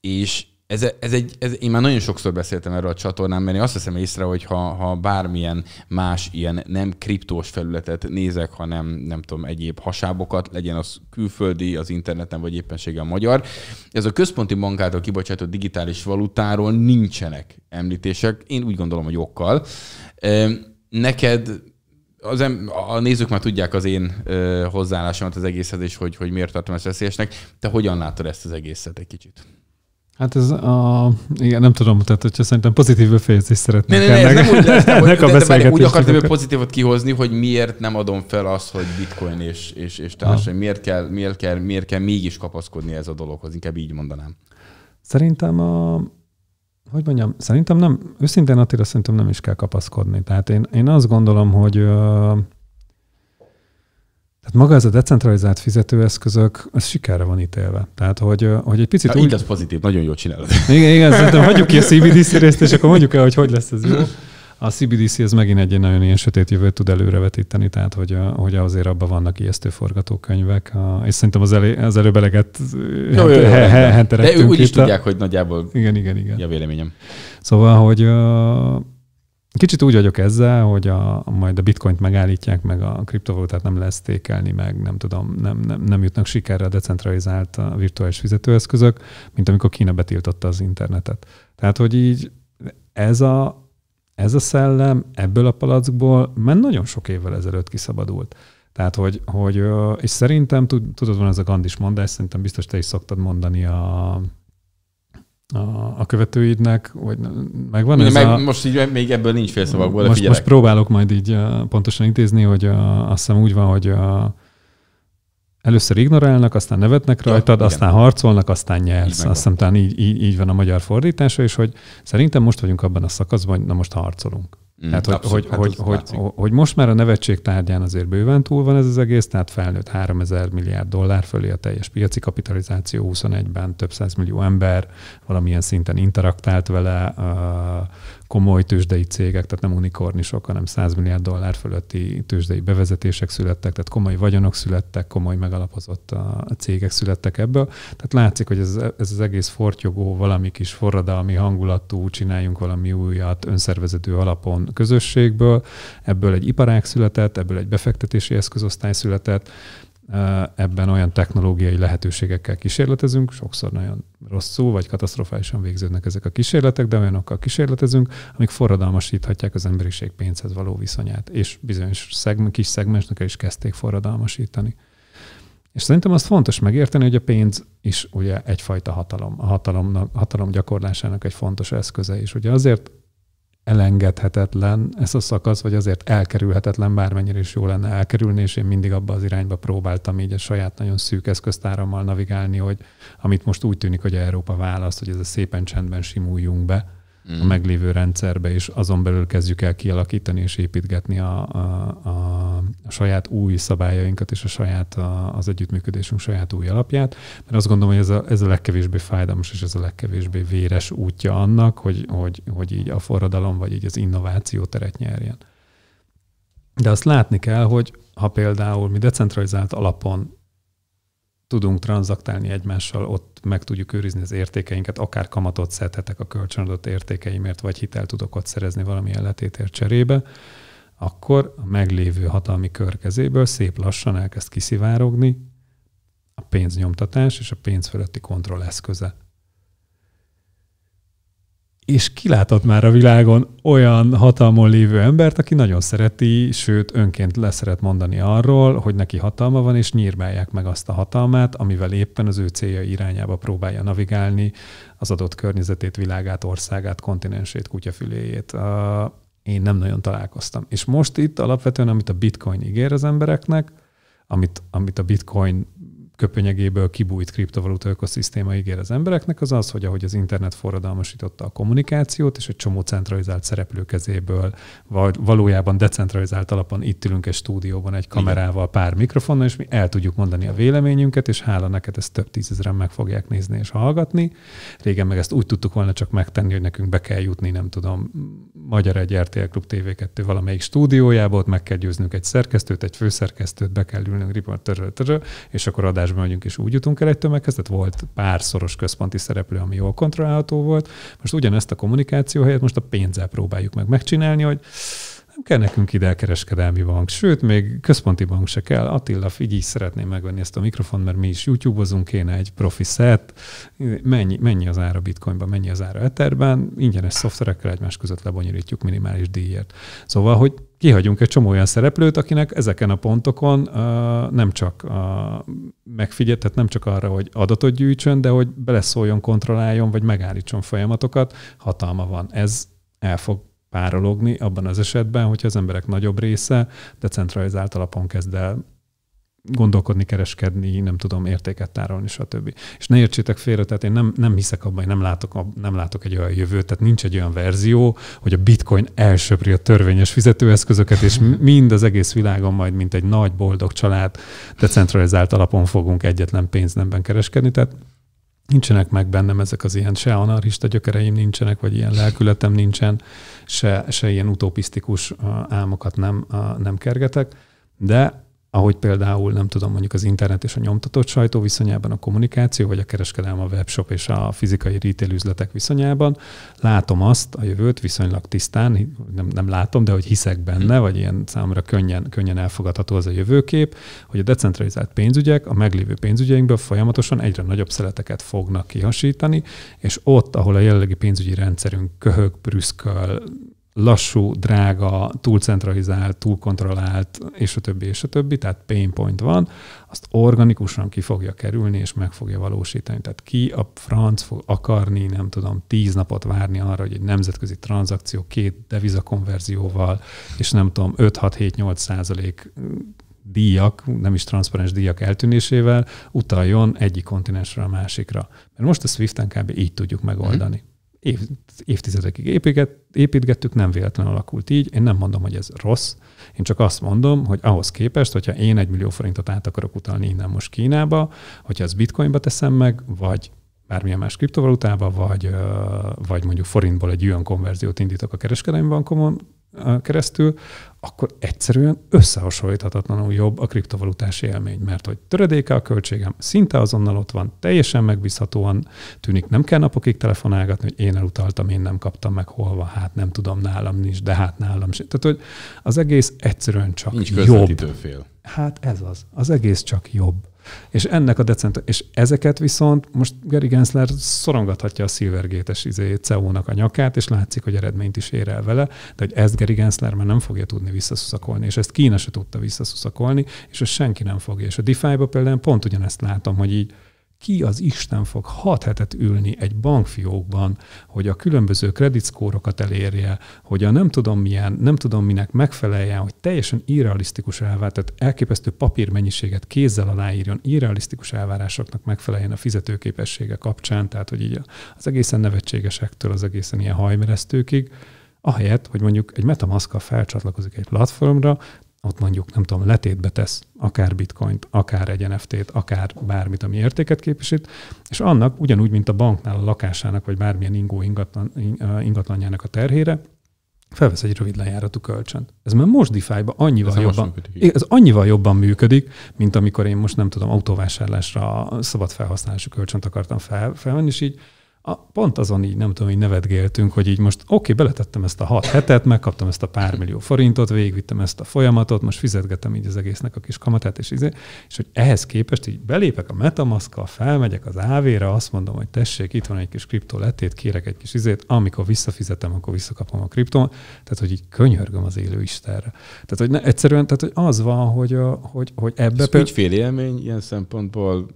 és ez, ez egy, ez, én már nagyon sokszor beszéltem erről a csatornán, mert én azt veszem észre, hogy ha, ha bármilyen más ilyen nem kriptós felületet nézek, hanem nem tudom, egyéb hasábokat, legyen az külföldi, az interneten, vagy éppenséggel magyar, ez a központi bankától kibocsátott digitális valutáról nincsenek említések. Én úgy gondolom, hogy okkal. Neked az em- a nézők már tudják az én ö, hozzáállásomat az egészhez, és hogy, hogy miért tartom ezt veszélyesnek. Te hogyan látod ezt az egészet egy kicsit? Hát ez a... Igen, nem tudom, tehát hogyha szerintem pozitív befejezést szeretnék ne, ne, ne, ennek, Ne úgy, ez nem, ennek de, a de, úgy akartam ebből pozitívot kihozni, hogy miért nem adom fel azt, hogy bitcoin és, és, és társadalmi, ah. miért kell, miért, kell, miért kell mégis kapaszkodni ez a dologhoz, inkább így mondanám. Szerintem a, hogy mondjam, szerintem nem, őszintén Attila szerintem nem is kell kapaszkodni. Tehát én, én azt gondolom, hogy tehát maga ez a decentralizált fizetőeszközök, ez sikerre van ítélve. Tehát, hogy, hogy egy picit. Ha, úgy... Így az pozitív, nagyon jól csinálod. Igen, igen, de hagyjuk ki a CBDC részt, és akkor mondjuk el, hogy hogy lesz ez jó. A CBDC ez megint egy nagyon ilyen sötét jövőt tud előrevetíteni, tehát hogy, hogy azért abban vannak ijesztő forgatókönyvek, és szerintem az, elé, az előbb eleget henterettünk De úgy is tudják, hogy nagyjából igen, igen, igen. a véleményem. Szóval, hogy Kicsit úgy vagyok ezzel, hogy a, majd a bitcoint megállítják, meg a kriptovalutát nem lesz tékelni, meg nem tudom, nem, nem, nem jutnak sikerre a decentralizált a virtuális fizetőeszközök, mint amikor Kína betiltotta az internetet. Tehát, hogy így ez a, ez a szellem ebből a palackból már nagyon sok évvel ezelőtt kiszabadult. Tehát, hogy, hogy és szerintem, tudod, van ez a gandis mondás, szerintem biztos te is szoktad mondani a a, a követőidnek, hogy megvan ez meg, a... Most így még ebből nincs félszavakból, most, most próbálok majd így pontosan intézni, hogy a, azt hiszem úgy van, hogy a, először ignorálnak, aztán nevetnek rajtad, ja, aztán harcolnak, aztán nyersz. azt hiszem, talán így, így, így van a magyar fordítása, és hogy szerintem most vagyunk abban a szakaszban, hogy na most harcolunk. Mm, tehát, hogy, abszolút, hogy, hát hogy, hogy, hogy most már a nevetség tárgyán azért bőven túl van ez az egész, tehát felnőtt 3000 milliárd dollár fölé a teljes piaci kapitalizáció 21-ben, több millió ember valamilyen szinten interaktált vele, komoly tőzsdei cégek, tehát nem unikornisok, hanem 100 milliárd dollár fölötti tőzsdei bevezetések születtek, tehát komoly vagyonok születtek, komoly megalapozott a cégek születtek ebből. Tehát látszik, hogy ez, ez az egész fortyogó, valami kis forradalmi hangulatú, csináljunk valami újat önszervezető alapon közösségből, ebből egy iparág született, ebből egy befektetési eszközosztály született, ebben olyan technológiai lehetőségekkel kísérletezünk, sokszor nagyon rosszul vagy katasztrofálisan végződnek ezek a kísérletek, de olyanokkal kísérletezünk, amik forradalmasíthatják az emberiség pénzhez való viszonyát, és bizonyos szegmen, kis szegmensnek is kezdték forradalmasítani. És szerintem azt fontos megérteni, hogy a pénz is ugye egyfajta hatalom, a hatalom, hatalom gyakorlásának egy fontos eszköze, és ugye azért elengedhetetlen ez a szakasz, vagy azért elkerülhetetlen, bármennyire is jó lenne elkerülni, és én mindig abba az irányba próbáltam így a saját nagyon szűk eszköztárammal navigálni, hogy amit most úgy tűnik, hogy Európa választ, hogy ez a szépen csendben simuljunk be, a meglévő rendszerbe, és azon belül kezdjük el kialakítani és építgetni a, a, a, a saját új szabályainkat és a saját a, az együttműködésünk saját új alapját, mert azt gondolom, hogy ez a, ez a legkevésbé fájdalmas és ez a legkevésbé véres útja annak, hogy, hogy, hogy így a forradalom vagy így az innováció teret nyerjen. De azt látni kell, hogy ha például mi decentralizált alapon tudunk tranzaktálni egymással, ott meg tudjuk őrizni az értékeinket, akár kamatot szedhetek a kölcsönadott értékeimért, vagy hitelt tudok ott szerezni valami elletétért cserébe, akkor a meglévő hatalmi körkezéből szép lassan elkezd kiszivárogni a pénznyomtatás és a pénz fölötti kontroll eszköze és kilátott már a világon olyan hatalmon lévő embert, aki nagyon szereti, sőt önként leszeret mondani arról, hogy neki hatalma van, és nyírmálják meg azt a hatalmát, amivel éppen az ő célja irányába próbálja navigálni az adott környezetét, világát, országát, kontinensét, kutyafüléjét. Én nem nagyon találkoztam. És most itt alapvetően, amit a bitcoin ígér az embereknek, amit, amit a bitcoin köpönyegéből kibújt kriptovaluta ökoszisztéma ígér az embereknek, az az, hogy ahogy az internet forradalmasította a kommunikációt, és egy csomó centralizált szereplő kezéből valójában decentralizált alapon itt ülünk egy stúdióban egy kamerával, pár mikrofonnal, és mi el tudjuk mondani a véleményünket, és hála neked ezt több tízezeren meg fogják nézni és hallgatni. Régen meg ezt úgy tudtuk volna csak megtenni, hogy nekünk be kell jutni, nem tudom, Magyar egy RTL Klub TV2 valamelyik stúdiójából, ott meg kell győznünk egy szerkesztőt, egy főszerkesztőt, be kell ülnünk, és akkor adás mozgásban vagyunk, és úgy jutunk el egy tömeghez, tehát volt pár szoros központi szereplő, ami jól kontrollálható volt. Most ugyanezt a kommunikáció helyett most a pénzzel próbáljuk meg megcsinálni, hogy nem kell nekünk ide kereskedelmi bank, sőt, még központi bank se kell. Attila, így is szeretném megvenni ezt a mikrofon, mert mi is YouTube-ozunk, kéne egy profi szett, mennyi, mennyi az ára bitcoinba, mennyi az ára Etherben, ingyenes szoftverekkel egymás között lebonyolítjuk minimális díjért. Szóval, hogy kihagyunk egy csomó olyan szereplőt, akinek ezeken a pontokon uh, nem csak uh, megfigyelt, tehát nem csak arra, hogy adatot gyűjtsön, de hogy beleszóljon, kontrolláljon, vagy megállítson folyamatokat, hatalma van. Ez el fog párologni abban az esetben, hogyha az emberek nagyobb része decentralizált alapon kezd el gondolkodni, kereskedni, nem tudom, értéket tárolni, stb. És ne értsétek félre, tehát én nem, nem hiszek abban, hogy nem látok, nem látok egy olyan jövőt, tehát nincs egy olyan verzió, hogy a bitcoin elsöpri a törvényes fizetőeszközöket, és mind az egész világon majd, mint egy nagy boldog család, decentralizált alapon fogunk egyetlen pénznemben kereskedni. Tehát nincsenek meg bennem ezek az ilyen se anarchista gyökereim nincsenek, vagy ilyen lelkületem nincsen, se, se ilyen utopisztikus álmokat nem, nem kergetek, de ahogy például, nem tudom, mondjuk az internet és a nyomtatott sajtó viszonyában a kommunikáció, vagy a kereskedelem, a webshop és a fizikai retail üzletek viszonyában, látom azt a jövőt viszonylag tisztán, nem, nem látom, de hogy hiszek benne, hm. vagy ilyen számomra könnyen, könnyen elfogadható az a jövőkép, hogy a decentralizált pénzügyek a meglévő pénzügyeinkből folyamatosan egyre nagyobb szeleteket fognak kihasítani, és ott, ahol a jelenlegi pénzügyi rendszerünk köhög, brüszköl, lassú, drága, túlcentralizált, túlkontrollált, és a többi, és a többi, tehát pain point van, azt organikusan ki fogja kerülni, és meg fogja valósítani. Tehát ki a franc fog akarni, nem tudom, tíz napot várni arra, hogy egy nemzetközi tranzakció két devizakonverzióval, és nem tudom, 5-6-7-8 százalék díjak, nem is transzparens díjak eltűnésével utaljon egyik kontinensről a másikra. Mert most a Swift-en kb. így tudjuk megoldani. Mm-hmm év, évtizedekig építget, építgettük, nem véletlenül alakult így. Én nem mondom, hogy ez rossz. Én csak azt mondom, hogy ahhoz képest, hogyha én egy millió forintot át akarok utalni innen most Kínába, hogyha az bitcoinba teszem meg, vagy bármilyen más kriptovalutába, vagy, vagy mondjuk forintból egy olyan konverziót indítok a kereskedelmi bankomon, keresztül, akkor egyszerűen összehasonlíthatatlanul jobb a kriptovalutás élmény, mert hogy töredéke a költségem, szinte azonnal ott van, teljesen megbízhatóan tűnik, nem kell napokig telefonálgatni, hogy én elutaltam, én nem kaptam meg, hol van, hát nem tudom, nálam nincs, de hát nálam sem. Tehát, hogy az egész egyszerűen csak nincs jobb. Hát ez az. Az egész csak jobb. És ennek a decent, és ezeket viszont most Gary Gensler szorongathatja a szilvergétes izé, CEO-nak a nyakát, és látszik, hogy eredményt is ér el vele, de hogy ezt Gary Gensler már nem fogja tudni visszaszuszakolni, és ezt Kína se tudta visszaszuszakolni, és ezt senki nem fogja. És a DeFi-ba például pont ugyanezt látom, hogy így ki az Isten fog hat hetet ülni egy bankfiókban, hogy a különböző kreditszkórokat elérje, hogy a nem tudom milyen, nem tudom minek megfeleljen, hogy teljesen irrealisztikus elvár, tehát elképesztő papírmennyiséget kézzel aláírjon, irrealisztikus elvárásoknak megfeleljen a fizetőképessége kapcsán, tehát hogy így az egészen nevetségesektől az egészen ilyen hajmeresztőkig, ahelyett, hogy mondjuk egy metamaszka felcsatlakozik egy platformra, ott mondjuk, nem tudom, letétbe tesz akár bitcoint, akár egy NFT-t, akár bármit, ami értéket képvisít, és annak ugyanúgy, mint a banknál a lakásának, vagy bármilyen ingó ingatlan, ingatlanjának a terhére, felvesz egy rövid lejáratú kölcsönt. Ez már most defi annyival, ez jobban, működik, ez annyival jobban működik, mint amikor én most nem tudom, autóvásárlásra szabad felhasználású kölcsönt akartam fel, felvenni, és így a, pont azon így nem tudom, hogy nevetgéltünk, hogy így most oké, okay, beletettem ezt a hat hetet, megkaptam ezt a pár millió forintot, végigvittem ezt a folyamatot, most fizetgetem így az egésznek a kis kamatát, és, izé, és hogy ehhez képest így belépek a metamask felmegyek az av azt mondom, hogy tessék, itt van egy kis kriptó letét, kérek egy kis izét, amikor visszafizetem, akkor visszakapom a kriptón, tehát hogy így könyörgöm az élő Istenre. Tehát, hogy ne, egyszerűen, tehát, hogy az van, hogy, a, hogy, hogy ebbe... Ez például... élmény ilyen szempontból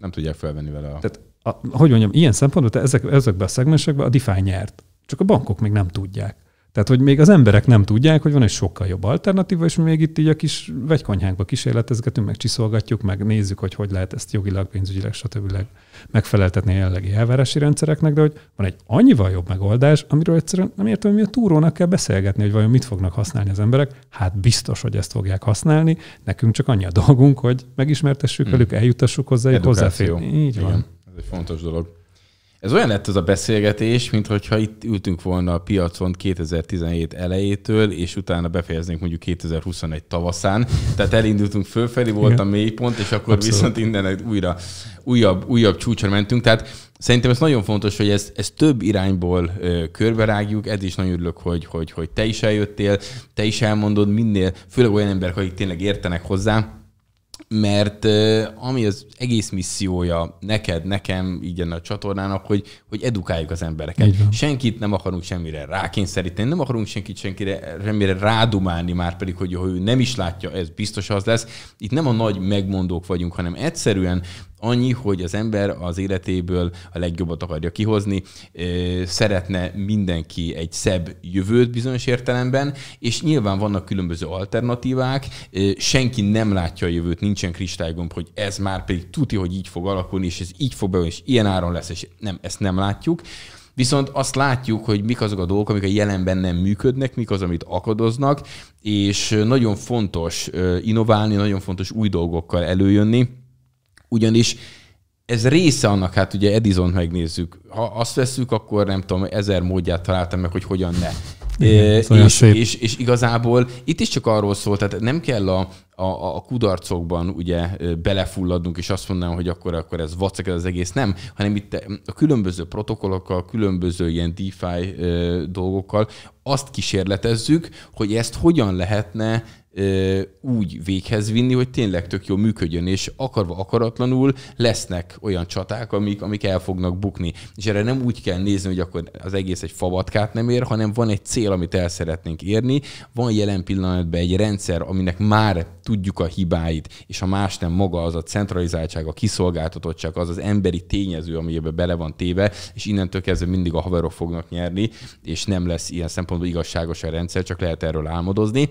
nem tudják felvenni vele a... Tehát a, hogy mondjam, ilyen szempontból ezek, ezekben a szegmensekben a DeFi nyert. Csak a bankok még nem tudják. Tehát, hogy még az emberek nem tudják, hogy van egy sokkal jobb alternatíva, és mi még itt így a kis vegykonyhánkba kísérletezgetünk, meg csiszolgatjuk, meg nézzük, hogy hogy lehet ezt jogilag, pénzügyileg, stb. megfeleltetni a jelenlegi elvárási rendszereknek, de hogy van egy annyival jobb megoldás, amiről egyszerűen nem értem, hogy mi a túrónak kell beszélgetni, hogy vajon mit fognak használni az emberek. Hát biztos, hogy ezt fogják használni, nekünk csak annyi a dolgunk, hogy megismertessük hmm. velük, eljutassuk hozzá, hogy hozzáférni. Így Igen egy fontos dolog. Ez olyan lett ez a beszélgetés, mintha itt ültünk volna a piacon 2017 elejétől, és utána befejeznénk mondjuk 2021 tavaszán. Tehát elindultunk fölfelé, volt Igen. a mélypont, és akkor Abszolút. viszont innen újra újabb, újabb csúcsra mentünk. Tehát szerintem ez nagyon fontos, hogy ezt, ezt több irányból ö, körberágjuk. Ez is nagyon örülök, hogy, hogy, hogy te is eljöttél, te is elmondod minél, főleg olyan emberek, akik tényleg értenek hozzá mert ami az egész missziója neked, nekem, így a csatornának, hogy, hogy edukáljuk az embereket. Senkit nem akarunk semmire rákényszeríteni, nem akarunk senkit senkire semmire rádumálni, már pedig, hogy ha ő nem is látja, ez biztos az lesz. Itt nem a nagy megmondók vagyunk, hanem egyszerűen Annyi, hogy az ember az életéből a legjobbat akarja kihozni, szeretne mindenki egy szebb jövőt bizonyos értelemben, és nyilván vannak különböző alternatívák, senki nem látja a jövőt, nincsen kristálygomb, hogy ez már pedig tuti, hogy így fog alakulni, és ez így fog be, és ilyen áron lesz, és nem, ezt nem látjuk. Viszont azt látjuk, hogy mik azok a dolgok, amik a jelenben nem működnek, mik az, amit akadoznak, és nagyon fontos innoválni, nagyon fontos új dolgokkal előjönni, ugyanis ez része annak, hát ugye Edison-t megnézzük. Ha azt veszük, akkor nem tudom, ezer módját találtam meg, hogy hogyan ne. Igen, és, és, és, és igazából itt is csak arról szól, tehát nem kell a, a, a kudarcokban ugye belefulladnunk, és azt mondanám, hogy akkor, akkor ez vacak ez az egész. Nem, hanem itt a különböző protokollokkal, különböző ilyen DeFi dolgokkal azt kísérletezzük, hogy ezt hogyan lehetne úgy véghez vinni, hogy tényleg tök jól működjön, és akarva akaratlanul lesznek olyan csaták, amik, amik el fognak bukni. És erre nem úgy kell nézni, hogy akkor az egész egy fabatkát nem ér, hanem van egy cél, amit el szeretnénk érni, van jelen pillanatban egy rendszer, aminek már tudjuk a hibáit, és a más nem maga az a centralizáltság, a kiszolgáltatottság, az az emberi tényező, ami ebbe bele van téve, és innentől kezdve mindig a haverok fognak nyerni, és nem lesz ilyen szempontból igazságos a rendszer, csak lehet erről álmodozni.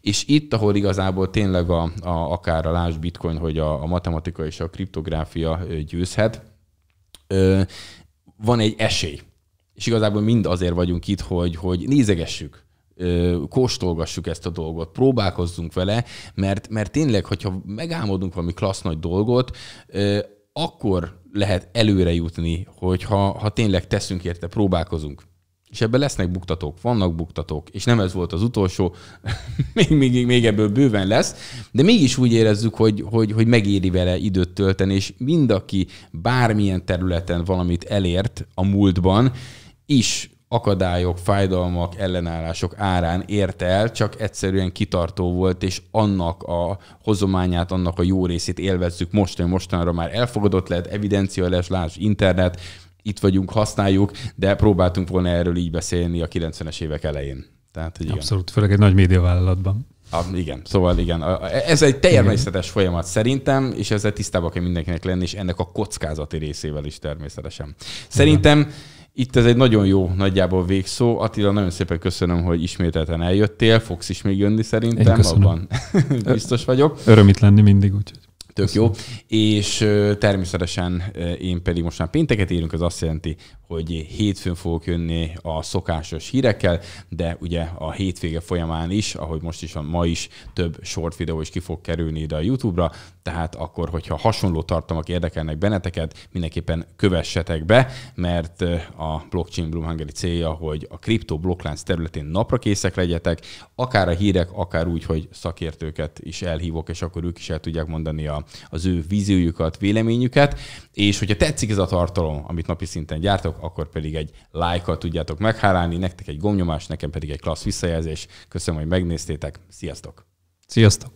És itt itt, ahol igazából tényleg a, a, akár a láss bitcoin, hogy a, a matematika és a kriptográfia győzhet, ö, van egy esély. És igazából mind azért vagyunk itt, hogy, hogy nézegessük, kóstolgassuk ezt a dolgot, próbálkozzunk vele, mert, mert tényleg, hogyha megálmodunk valami klassz nagy dolgot, akkor lehet előre jutni, hogyha ha tényleg teszünk érte, próbálkozunk és ebben lesznek buktatók, vannak buktatók, és nem ez volt az utolsó, még, még, még ebből bőven lesz, de mégis úgy érezzük, hogy, hogy, hogy megéri vele időt tölteni, és mind, aki bármilyen területen valamit elért a múltban, is akadályok, fájdalmak, ellenállások árán ért el, csak egyszerűen kitartó volt, és annak a hozományát, annak a jó részét élvezzük most, hogy mostanra már elfogadott lett, evidencia lesz, láss, internet, itt vagyunk, használjuk, de próbáltunk volna erről így beszélni a 90-es évek elején. Tehát, hogy igen. Abszolút, főleg egy nagy médiavállalatban. Ah, igen, szóval igen. Ez egy természetes igen. folyamat szerintem, és ezzel tisztában kell mindenkinek lenni, és ennek a kockázati részével is természetesen. Szerintem igen. itt ez egy nagyon jó nagyjából végszó. Attila, nagyon szépen köszönöm, hogy ismételten eljöttél. Fogsz is még jönni szerintem. Én Abban biztos vagyok. Öröm itt lenni mindig, úgyhogy. Tök jó. És természetesen én pedig most már pénteket írunk, az azt jelenti, hogy hétfőn fogok jönni a szokásos hírekkel, de ugye a hétvége folyamán is, ahogy most is, van ma is több short videó is ki fog kerülni ide a YouTube-ra, tehát akkor, hogyha hasonló tartalmak érdekelnek benneteket, mindenképpen kövessetek be, mert a Blockchain Bloom Hungary célja, hogy a kripto blokklánc területén napra készek legyetek, akár a hírek, akár úgy, hogy szakértőket is elhívok, és akkor ők is el tudják mondani a, az ő víziójukat, véleményüket, és hogyha tetszik ez a tartalom, amit napi szinten gyártok, akkor pedig egy lájkkal tudjátok meghálálni, nektek egy gomnyomás, nekem pedig egy klassz visszajelzés. Köszönöm, hogy megnéztétek, sziasztok! Sziasztok!